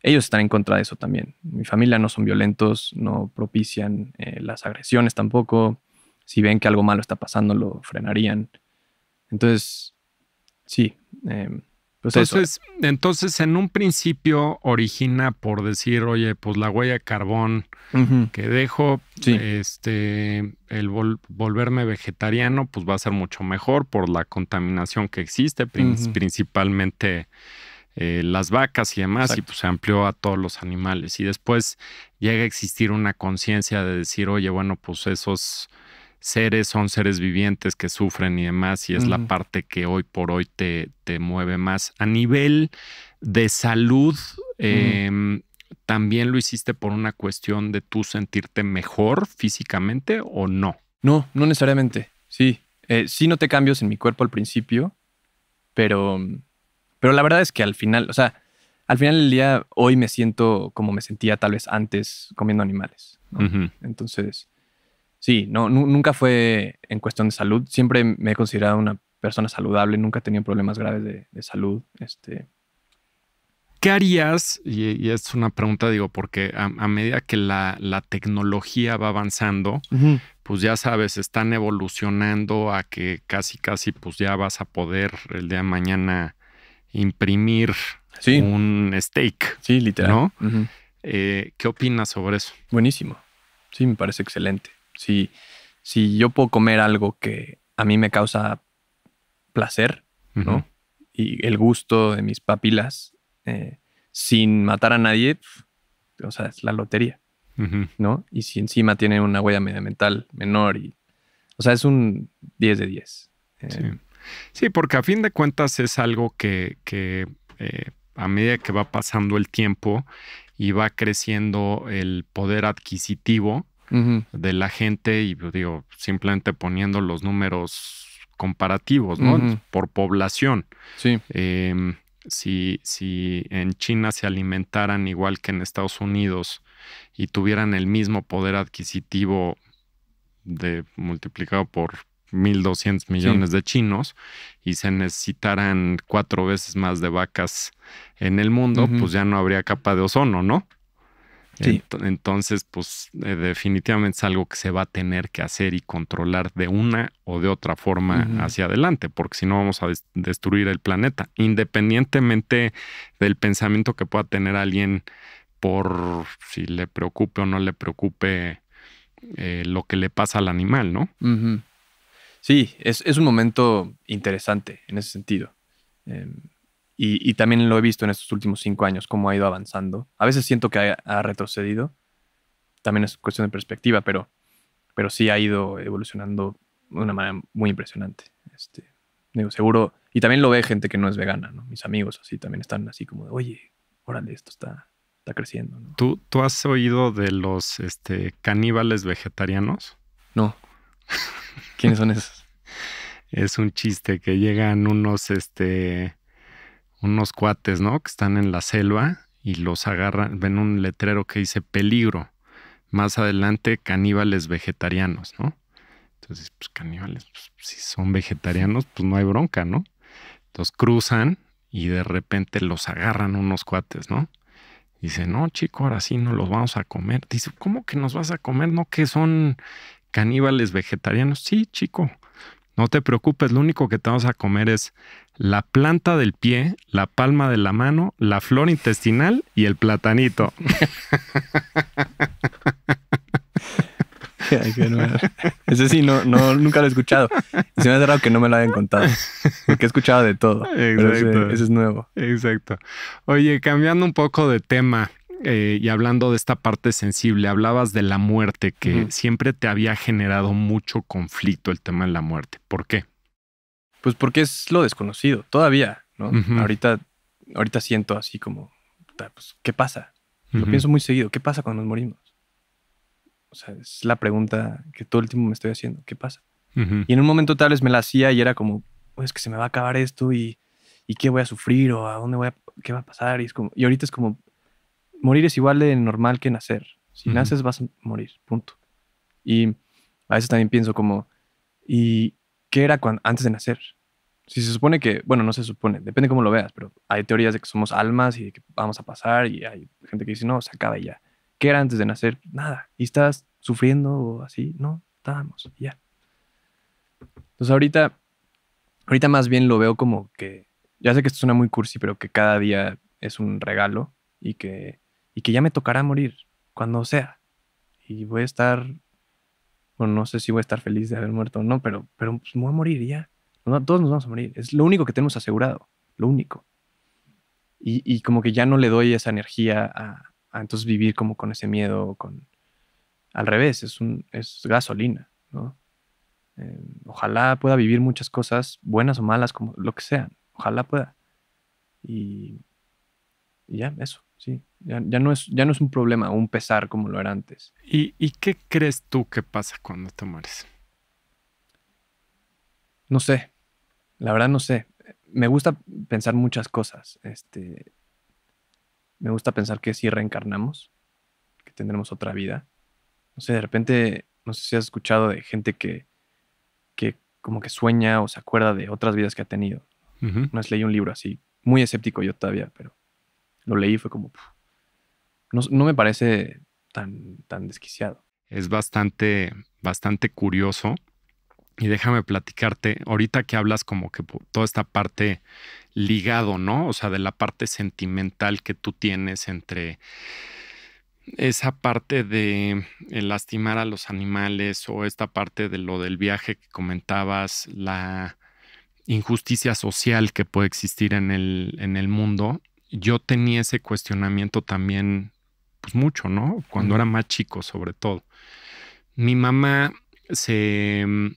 ellos están en contra de eso también. Mi familia no son violentos, no propician eh, las agresiones tampoco. Si ven que algo malo está pasando, lo frenarían. Entonces, sí, em, entonces, pues entonces, en un principio origina por decir, oye, pues la huella de carbón que dejo, este, el volverme vegetariano, pues va a ser mucho mejor por la contaminación que existe, principalmente eh, las vacas y demás, y pues se amplió a todos los animales. Y después llega a existir una conciencia de decir, oye, bueno, pues esos seres, son seres vivientes que sufren y demás, y es la parte que hoy por hoy te, te mueve más. A nivel de salud, em, ¿también lo hiciste por una cuestión de tú sentirte mejor físicamente o no? No, no necesariamente, sí. Eh, no te cambios en mi cuerpo al principio, pero, mm, pero la verdad es que al final, o sea, al final del día, hoy me siento como me sentía tal vez antes comiendo animales. Entonces, Sí, no, nunca fue en cuestión de salud. Siempre me he considerado una persona saludable, nunca he tenido problemas graves de, salud. Este. ¿Qué harías? Y, es una pregunta, digo, porque a, medida que la, tecnología va avanzando, pues ya sabes, están evolucionando a que casi, casi, pues ya vas a poder el día de mañana imprimir un steak. Sí, literal. Eh, ¿Qué opinas sobre eso? Buenísimo. Sí, me parece excelente. Si, yo puedo comer algo que a mí me causa placer, ¿no? Y el gusto de mis papilas, eh, sin matar a nadie, o sea, es la lotería, ¿no? Y si encima tiene una huella medioambiental menor y... O sea, es un 10 de 10. Eh. sí. porque a fin de cuentas es algo que, eh, a medida que va pasando el tiempo y va creciendo el poder adquisitivo, de la gente y pues, digo, simplemente poniendo los números comparativos, ¿no? Por población. Sí. Em, si, si en China se alimentaran igual que en Estados Unidos y tuvieran el mismo poder adquisitivo de multiplicado por 1.200 millones de chinos y se necesitaran cuatro veces más de vacas en el mundo, pues ya no habría capa de ozono, ¿no? Entonces, pues eh, definitivamente es algo que se va a tener que hacer y controlar de una o de otra forma hacia adelante, porque si no vamos a destruir el planeta, independientemente del pensamiento que pueda tener alguien por si le preocupe o no le preocupe eh, lo que le pasa al animal, ¿no? Sí, es, un momento interesante en ese sentido. Em, y, también lo he visto en estos últimos cinco años, cómo ha ido avanzando. A veces siento que ha, retrocedido. También es cuestión de perspectiva, pero, pero sí ha ido evolucionando de una manera muy impresionante. Este, digo, seguro. Y también lo ve gente que no es vegana, ¿no? Mis amigos así también están así como oye, órale, esto está, está creciendo. ¿Tú, ¿Tú has oído de los este, caníbales vegetarianos? No. ¿Quiénes son esos? <laughs> es un chiste que llegan unos, este, unos cuates, ¿no? Que están en la selva y los agarran, ven un letrero que dice peligro. Más adelante, caníbales vegetarianos, ¿no? Entonces, pues caníbales, pues, si son vegetarianos, pues no hay bronca, ¿no? Entonces cruzan y de repente los agarran unos cuates, ¿no? Dice, no, chico, ahora sí no los vamos a comer. Dice, ¿cómo que nos vas a comer? No, que son caníbales vegetarianos. Sí, chico, no te preocupes, lo único que te vamos a comer es la planta del pie, la palma de la mano, la flor intestinal y el platanito. <laughs> Ese sí, no, no, nunca lo he escuchado. Se me ha dado que no me lo hayan contado, porque he escuchado de todo. Exacto. ese es nuevo. Exacto. Oye, cambiando un poco de tema, eh, y hablando de esta parte sensible, hablabas de la muerte, que siempre te había generado mucho conflicto el tema de la muerte. ¿Por qué? Pues porque es lo desconocido, todavía, ¿no? Ahorita, ahorita siento así como, pues, ¿qué pasa? Lo pienso muy seguido, ¿qué pasa cuando nos morimos? O sea, es la pregunta que todo el tiempo me estoy haciendo, ¿qué pasa? Y en un momento tal vez me la hacía y era como, pues que se me va a acabar esto y, y qué voy a sufrir o a dónde voy a, qué va a pasar. Y, es como, y ahorita es como, morir es igual de normal que nacer. Si naces vas a morir, punto. Y a veces también pienso como, ¿y qué era cuando, antes de nacer? Si se supone que, bueno, no se supone, depende cómo lo veas, pero hay teorías de que somos almas y de que vamos a pasar y hay gente que dice, no, se acaba ya. ¿Qué era antes de nacer? Nada. Y estás sufriendo o así, no, estábamos, ya. Entonces ahorita, ahorita más bien lo veo como que, ya sé que esto suena muy cursi, pero que cada día es un regalo y que y que ya me tocará morir cuando sea. Y voy a estar, bueno, no sé si voy a estar feliz de haber muerto o no, pero, pero pues, me voy a morir ya. todos nos vamos a morir. Es lo único que tenemos asegurado, lo único. Y, como que ya no le doy esa energía a, entonces vivir como con ese miedo, con... Al revés, es, un, es gasolina, ¿no? Eh, ojalá pueda vivir muchas cosas, buenas o malas, como lo que sea, Ojalá pueda. y ya, eso. ¿sí? Ya, ya, no es, ya no es un problema un pesar como lo era antes. ¿Y, ¿Y qué crees tú que pasa cuando te mueres? No sé, la verdad no sé. Me gusta pensar muchas cosas. Este, me gusta pensar que sí reencarnamos, que tendremos otra vida. No sé, de repente, no sé si has escuchado de gente que, que como que sueña o se acuerda de otras vidas que ha tenido. No has leído un libro así, muy escéptico yo todavía, pero lo leí y fue como, no, me parece tan, tan desquiciado. Es bastante, bastante curioso. Y déjame platicarte, ahorita que hablas como que toda esta parte ligado, ¿no? O sea, de la parte sentimental que tú tienes entre esa parte de eh, lastimar a los animales o esta parte de lo del viaje que comentabas, la injusticia social que puede existir en el, en el mundo, yo tenía ese cuestionamiento también, pues mucho, ¿no? Cuando era más chico, sobre todo. Mi mamá mm,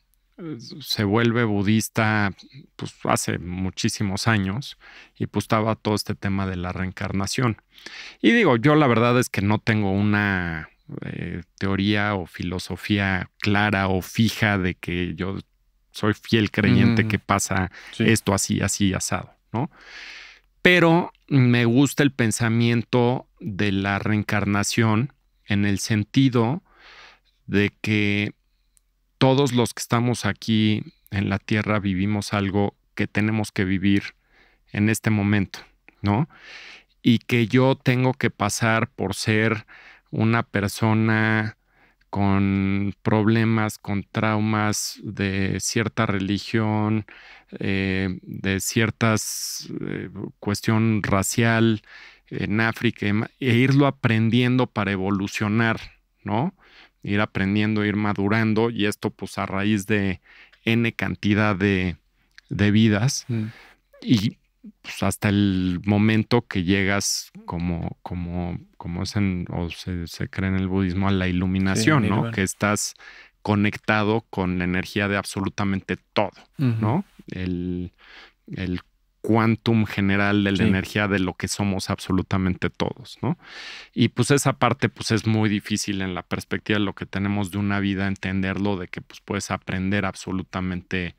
se, vuelve budista pues, hace muchísimos años y pues estaba todo este tema de la reencarnación. Y digo, yo la verdad es que no tengo una eh, teoría o filosofía clara o fija de que yo soy fiel creyente mm. que pasa esto así, así, asado, ¿no? Pero me gusta el pensamiento de la reencarnación en el sentido de que todos los que estamos aquí en la Tierra vivimos algo que tenemos que vivir en este momento, ¿no? Y que yo tengo que pasar por ser una persona con problemas, con traumas de cierta religión, eh, de ciertas eh, cuestión racial en África, e irlo aprendiendo para evolucionar, ¿no? Ir aprendiendo, ir madurando, y esto pues a raíz de N cantidad de, de vidas. Mm. Y pues, hasta el momento que llegas como, como, como o se, cree en el budismo, a la iluminación, ¿no? Que estás conectado con la energía de absolutamente todo, ¿no? El, el quantum general de la energía de lo que somos absolutamente todos, ¿no? Y pues esa parte pues es muy difícil en la perspectiva de lo que tenemos de una vida entenderlo, de que pues puedes aprender absolutamente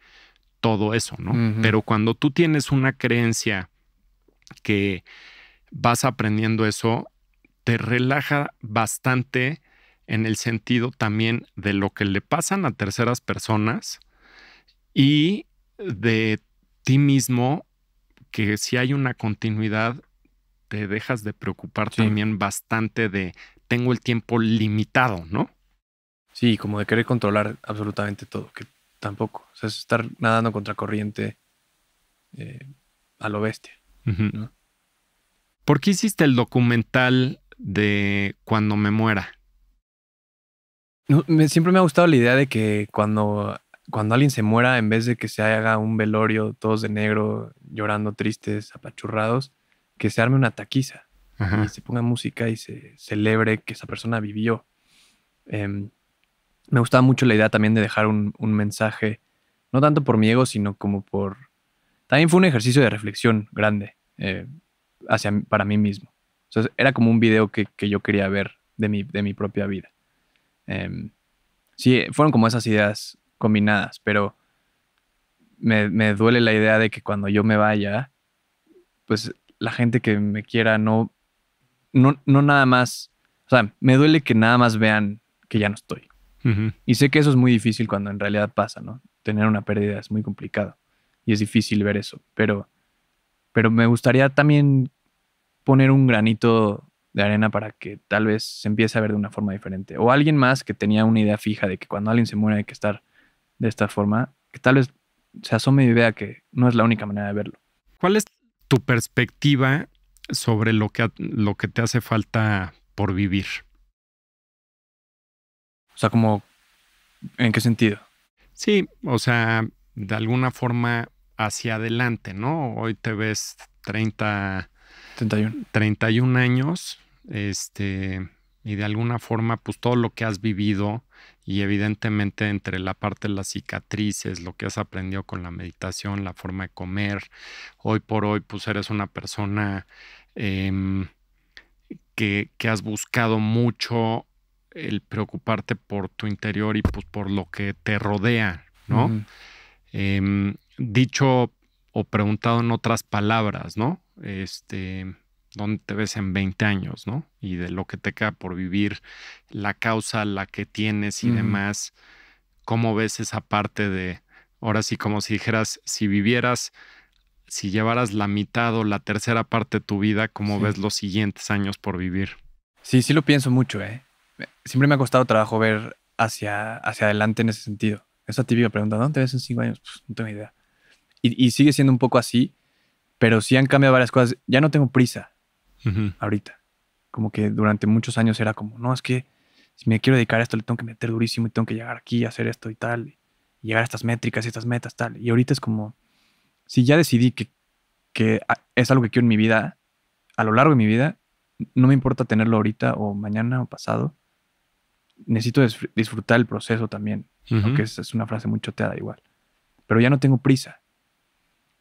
todo eso, ¿no? Pero cuando tú tienes una creencia que vas aprendiendo eso, te relaja bastante en el sentido también de lo que le pasan a terceras personas y de ti mismo, que si hay una continuidad, te dejas de preocupar también bastante de tengo el tiempo limitado, ¿no? Sí, como de querer controlar absolutamente todo, que tampoco. O sea, es estar nadando contra corriente eh, a lo bestia. ¿Por qué hiciste el documental de Cuando me muera? siempre me ha gustado la idea de que cuando, cuando alguien se muera, en vez de que se haga un velorio todos de negro, llorando tristes, apachurrados, que se arme una taquiza y se ponga música y se celebre que esa persona vivió. Em, me gustaba mucho la idea también de dejar un, mensaje, no tanto por mi ego, sino como por... También fue un ejercicio de reflexión grande eh, hacia, para mí mismo. Entonces era como un video que, yo quería ver de mi, de mi propia vida. Em, sí, fueron como esas ideas combinadas, pero me, duele la idea de que cuando yo me vaya, pues la gente que me quiera no, no, no nada más, o sea, me duele que nada más vean que ya no estoy y sé que eso es muy difícil cuando en realidad pasa, ¿no? Tener una pérdida es muy complicado y es difícil ver eso, pero, pero me gustaría también poner un granito de arena para que tal vez se empiece a ver de una forma diferente. O alguien más que tenía una idea fija de que cuando alguien se muere hay que estar de esta forma, que tal vez se asome y vea que no es la única manera de verlo. ¿Cuál es tu perspectiva sobre lo que, lo que te hace falta por vivir? O sea, como, ¿en qué sentido? Sí, o sea, de alguna forma hacia adelante, ¿no? Hoy te ves 30... 31. 31 años, este, y de alguna forma, pues todo lo que has vivido y evidentemente entre la parte de las cicatrices, lo que has aprendido con la meditación, la forma de comer, hoy por hoy, pues eres una persona em, que, que has buscado mucho el preocuparte por tu interior y pues, por lo que te rodea, ¿no? Em, dicho o preguntado en otras palabras, ¿no? Este, ¿dónde te ves en 20 años, ¿no? Y de lo que te queda por vivir, la causa, la que tienes y demás, ¿cómo ves esa parte de, ahora sí, como si dijeras, si vivieras, si llevaras la mitad o la tercera parte de tu vida, ¿cómo ves los siguientes años por vivir? Sí, sí lo pienso mucho, ¿eh? siempre me ha costado trabajo ver hacia, hacia adelante en ese sentido. Esa típica pregunta, ¿dónde te ves en cinco años? Pues, no tengo idea. Y, sigue siendo un poco así, pero sí han cambiado varias cosas. Ya no tengo prisa ahorita. Como que durante muchos años era como, no, es que si me quiero dedicar a esto, le tengo que meter durísimo y tengo que llegar aquí, hacer esto y tal, y llegar a estas métricas y estas metas, tal. Y ahorita es como, si ya decidí que, que es algo que quiero en mi vida, a lo largo de mi vida, no me importa tenerlo ahorita o mañana o pasado, necesito disfrutar el proceso también, aunque es, es, una frase muy choteada igual. Pero ya no tengo prisa.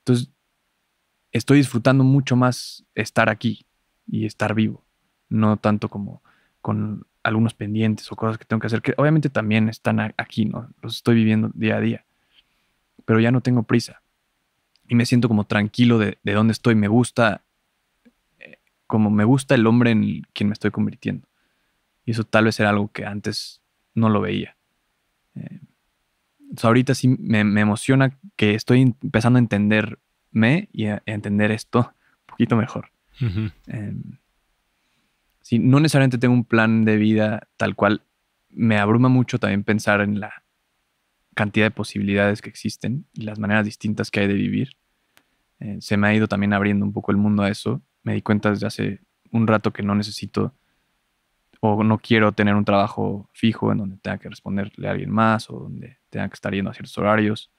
Entonces, estoy disfrutando mucho más estar aquí y estar vivo, no tanto como con algunos pendientes o cosas que tengo que hacer, que obviamente también están aquí, ¿no? Los estoy viviendo día a día, pero ya no tengo prisa. Y me siento como tranquilo de, de dónde estoy, me gusta, eh, como me gusta el hombre en quien me estoy convirtiendo. Y eso tal vez era algo que antes no lo veía. Eh, ahorita sí me, emociona que estoy empezando a entenderme y a, entender esto un <laughs> poquito mejor. Eh, no necesariamente tengo un plan de vida tal cual. Me abruma mucho también pensar en la cantidad de posibilidades que existen y las maneras distintas que hay de vivir. Eh, se me ha ido también abriendo un poco el mundo a eso. Me di cuenta desde hace un rato que no necesito o no quiero tener un trabajo fijo en donde tenga que responderle a alguien más o donde tenga que estar yendo a ciertos horarios.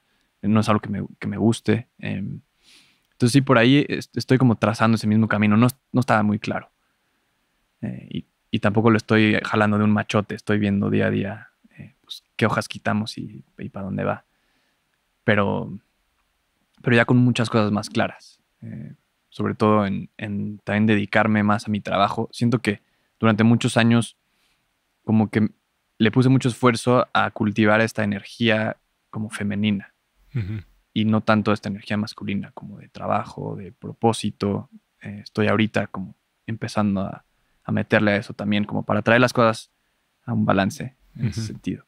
Eh, no es algo que me, guste. Em, entonces sí, por ahí estoy como trazando ese mismo camino. No, no estaba muy claro. Eh, y, tampoco lo estoy jalando de un machote. Estoy viendo día a día eh, pues, qué hojas quitamos y, para dónde va. Pero, pero ya con muchas cosas más claras. sobre todo en, en también dedicarme más a mi trabajo. Siento que durante muchos años como que le puse mucho esfuerzo a cultivar esta energía como femenina y no tanto esta energía masculina como de trabajo, de propósito. Eh, estoy ahorita como empezando a, meterle a eso también como para traer las cosas a un balance en ese sentido.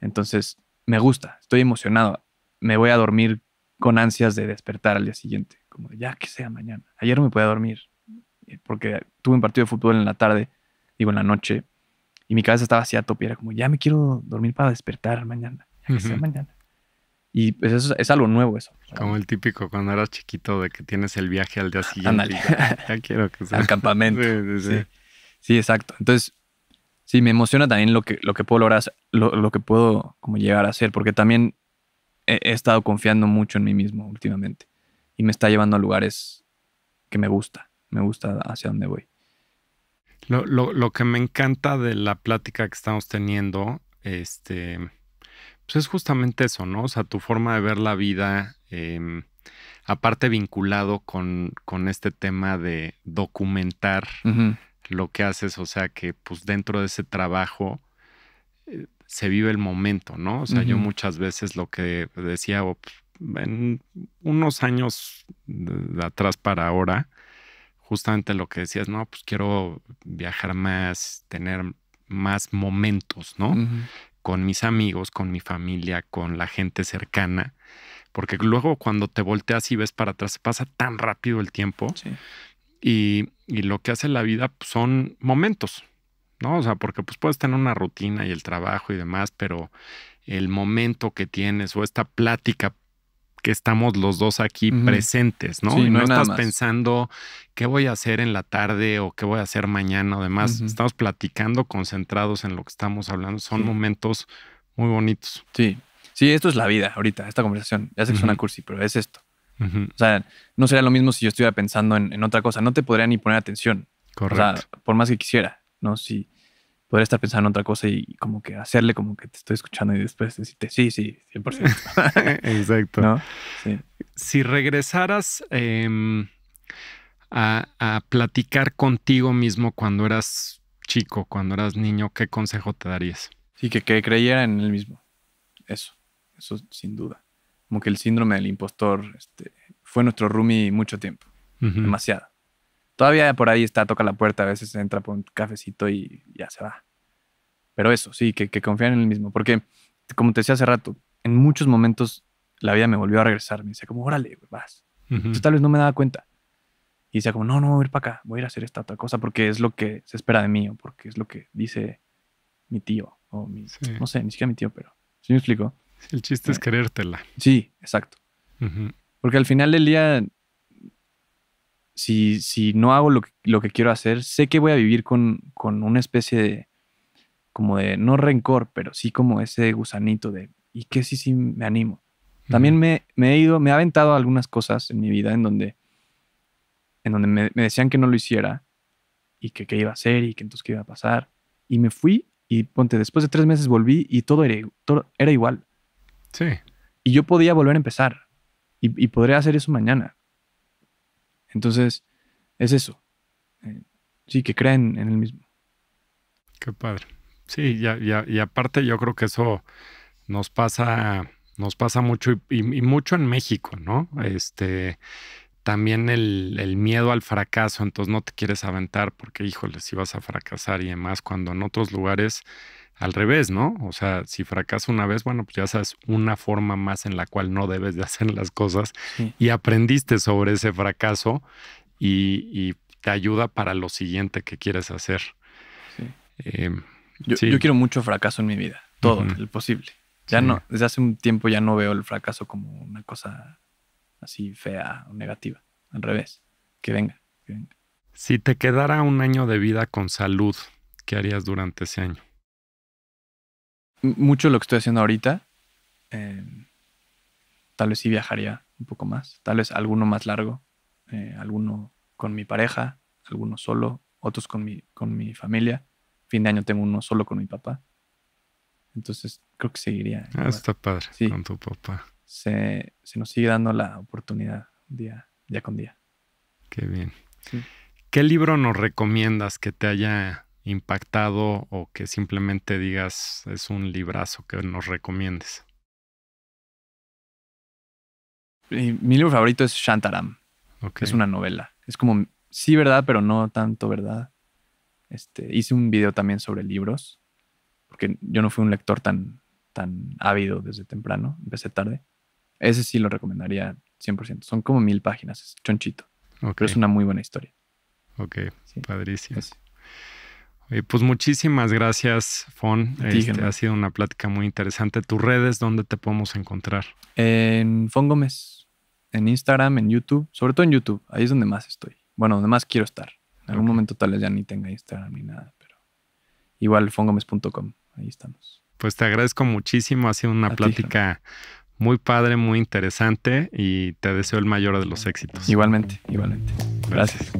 Entonces, me gusta, estoy emocionado. Me voy a dormir con ansias de despertar al día siguiente, como de, ya que sea mañana. Ayer no me podía dormir eh, porque tuve un partido de fútbol en la tarde digo, en la noche, y mi cabeza estaba así a tope, era como, ya me quiero dormir para despertar mañana, ya que sea mañana. Y pues eso es algo nuevo eso. Como el típico cuando eras chiquito de que tienes el viaje al día siguiente. Ya, quiero que <laughs> sea. Al campamento. sí, exacto. Entonces, sí, me emociona también lo que, lo que puedo lograr, lo, que puedo como llegar a hacer, porque también he, he, estado confiando mucho en mí mismo últimamente y me está llevando a lugares que me gusta, me gusta hacia dónde voy. Lo, que me encanta de la plática que estamos teniendo, este, pues es justamente eso, ¿no? O sea, tu forma de ver la vida, em, aparte vinculado con, este tema de documentar lo que haces, o sea, que pues dentro de ese trabajo eh, se vive el momento, ¿no? O sea, yo muchas veces lo que decía, pues, en unos años de atrás para ahora, justamente lo que decías, no, pues quiero viajar más, tener más momentos, ¿no? Con mis amigos, con mi familia, con la gente cercana, porque luego cuando te volteas y ves para atrás, pasa tan rápido el tiempo sí. y, lo que hace la vida pues, son momentos, ¿no? O sea, porque pues puedes tener una rutina y el trabajo y demás, pero el momento que tienes o esta plática que estamos los dos aquí presentes, ¿no? y no, estás pensando qué voy a hacer en la tarde o qué voy a hacer mañana o demás. Estamos platicando, concentrados en lo que estamos hablando. Son momentos muy bonitos. Sí, sí, esto es la vida ahorita, esta conversación. Ya sé que suena cursi, pero es esto. O sea, no sería lo mismo si yo estuviera pensando en, otra cosa. No te podría ni poner atención. Correcto. O sea, por más que quisiera, ¿no? Sí podría estar pensando en otra cosa y como que hacerle como que te estoy escuchando y después decirte, sí, sí, 100%. <laughs> Exacto. Si regresaras em, a, platicar contigo mismo cuando eras chico, cuando eras niño, ¿qué consejo te darías? Sí, que, que creyera en él mismo. Eso, eso sin duda. Como que el síndrome del impostor este, fue nuestro roomie mucho tiempo, demasiado. Todavía por ahí está, toca la puerta, a veces entra por un cafecito y ya se va. Pero eso, sí, que, confían en el mismo. Porque, como te decía hace rato, en muchos momentos la vida me volvió a regresar. Me decía como, órale, vas. Entonces, tal vez no me daba cuenta. Y decía como, no, no, voy a ir para acá, voy a ir a hacer esta otra cosa porque es lo que se espera de mí o porque es lo que dice mi tío o mi, no sé, ni siquiera mi tío, pero ¿sí me explico? el chiste es eh, querértela. Sí, exacto. Porque al final del día si, no hago lo que, lo que, quiero hacer, sé que voy a vivir con, una especie de, como de, no rencor, pero sí como ese gusanito de, ¿y qué si sí, sí me animo? También me, he ido, me he aventado algunas cosas en mi vida en donde, en donde me, decían que no lo hiciera y que qué iba a hacer y que entonces qué iba a pasar. Y me fui y ponte, después de tres meses volví y todo era, era igual. Sí. Y yo podía volver a empezar y, y podría hacer eso mañana. Entonces, es eso. Eh, sí, que creen en el mismo. Qué padre. Sí, y aparte yo creo que eso nos pasa, nos pasa mucho y, mucho en México, ¿no? Este, también el, el, miedo al fracaso, entonces no te quieres aventar porque, híjole, si vas a fracasar y demás, cuando en otros lugares al revés, ¿no? O sea, si fracaso una vez, bueno, pues ya sabes una forma más en la cual no debes de hacer las cosas y aprendiste sobre ese fracaso y, te ayuda para lo siguiente que quieres hacer. Eh, yo, quiero mucho fracaso en mi vida, todo, el posible. Ya no, desde hace un tiempo ya no veo el fracaso como una cosa así fea o negativa. Al revés, que venga, que venga. Si te quedara un año de vida con salud, ¿qué harías durante ese año? mucho lo que estoy haciendo ahorita. Eh, tal vez sí viajaría un poco más. Tal vez alguno más largo. Eh, alguno con mi pareja, alguno solo, otros con mi, con mi familia. Fin de año tengo uno solo con mi papá. Entonces creo que seguiría. Ah, está padre con tu papá. Se, nos sigue dando la oportunidad día, día con día. Qué bien. ¿Qué libro nos recomiendas que te haya impactado o que simplemente digas es un librazo que nos recomiendes? Mi libro favorito es Shantaram. Es una novela. Es como, sí, verdad, pero no tanto verdad. Este, hice un video también sobre libros, porque yo no fui un lector tan, tan ávido desde temprano, empecé tarde. Ese sí lo recomendaría 100%. Son como mil páginas, es chonchito. Pero es una muy buena historia. Ok, sí. padrísimo. Pues eh, pues muchísimas gracias, Fon. Este, ha sido una plática muy interesante. ¿Tus redes dónde te podemos encontrar? En Fon Gómez, en Instagram, en YouTube, sobre todo en YouTube. Ahí es donde más estoy. Bueno, donde más quiero estar. En algún momento tal vez ya ni tenga Instagram ni nada, pero igual fongomez.com. Ahí estamos. Pues te agradezco muchísimo. Ha sido una plática muy padre, muy interesante y te deseo el mayor de los éxitos. Igualmente, igualmente. Gracias.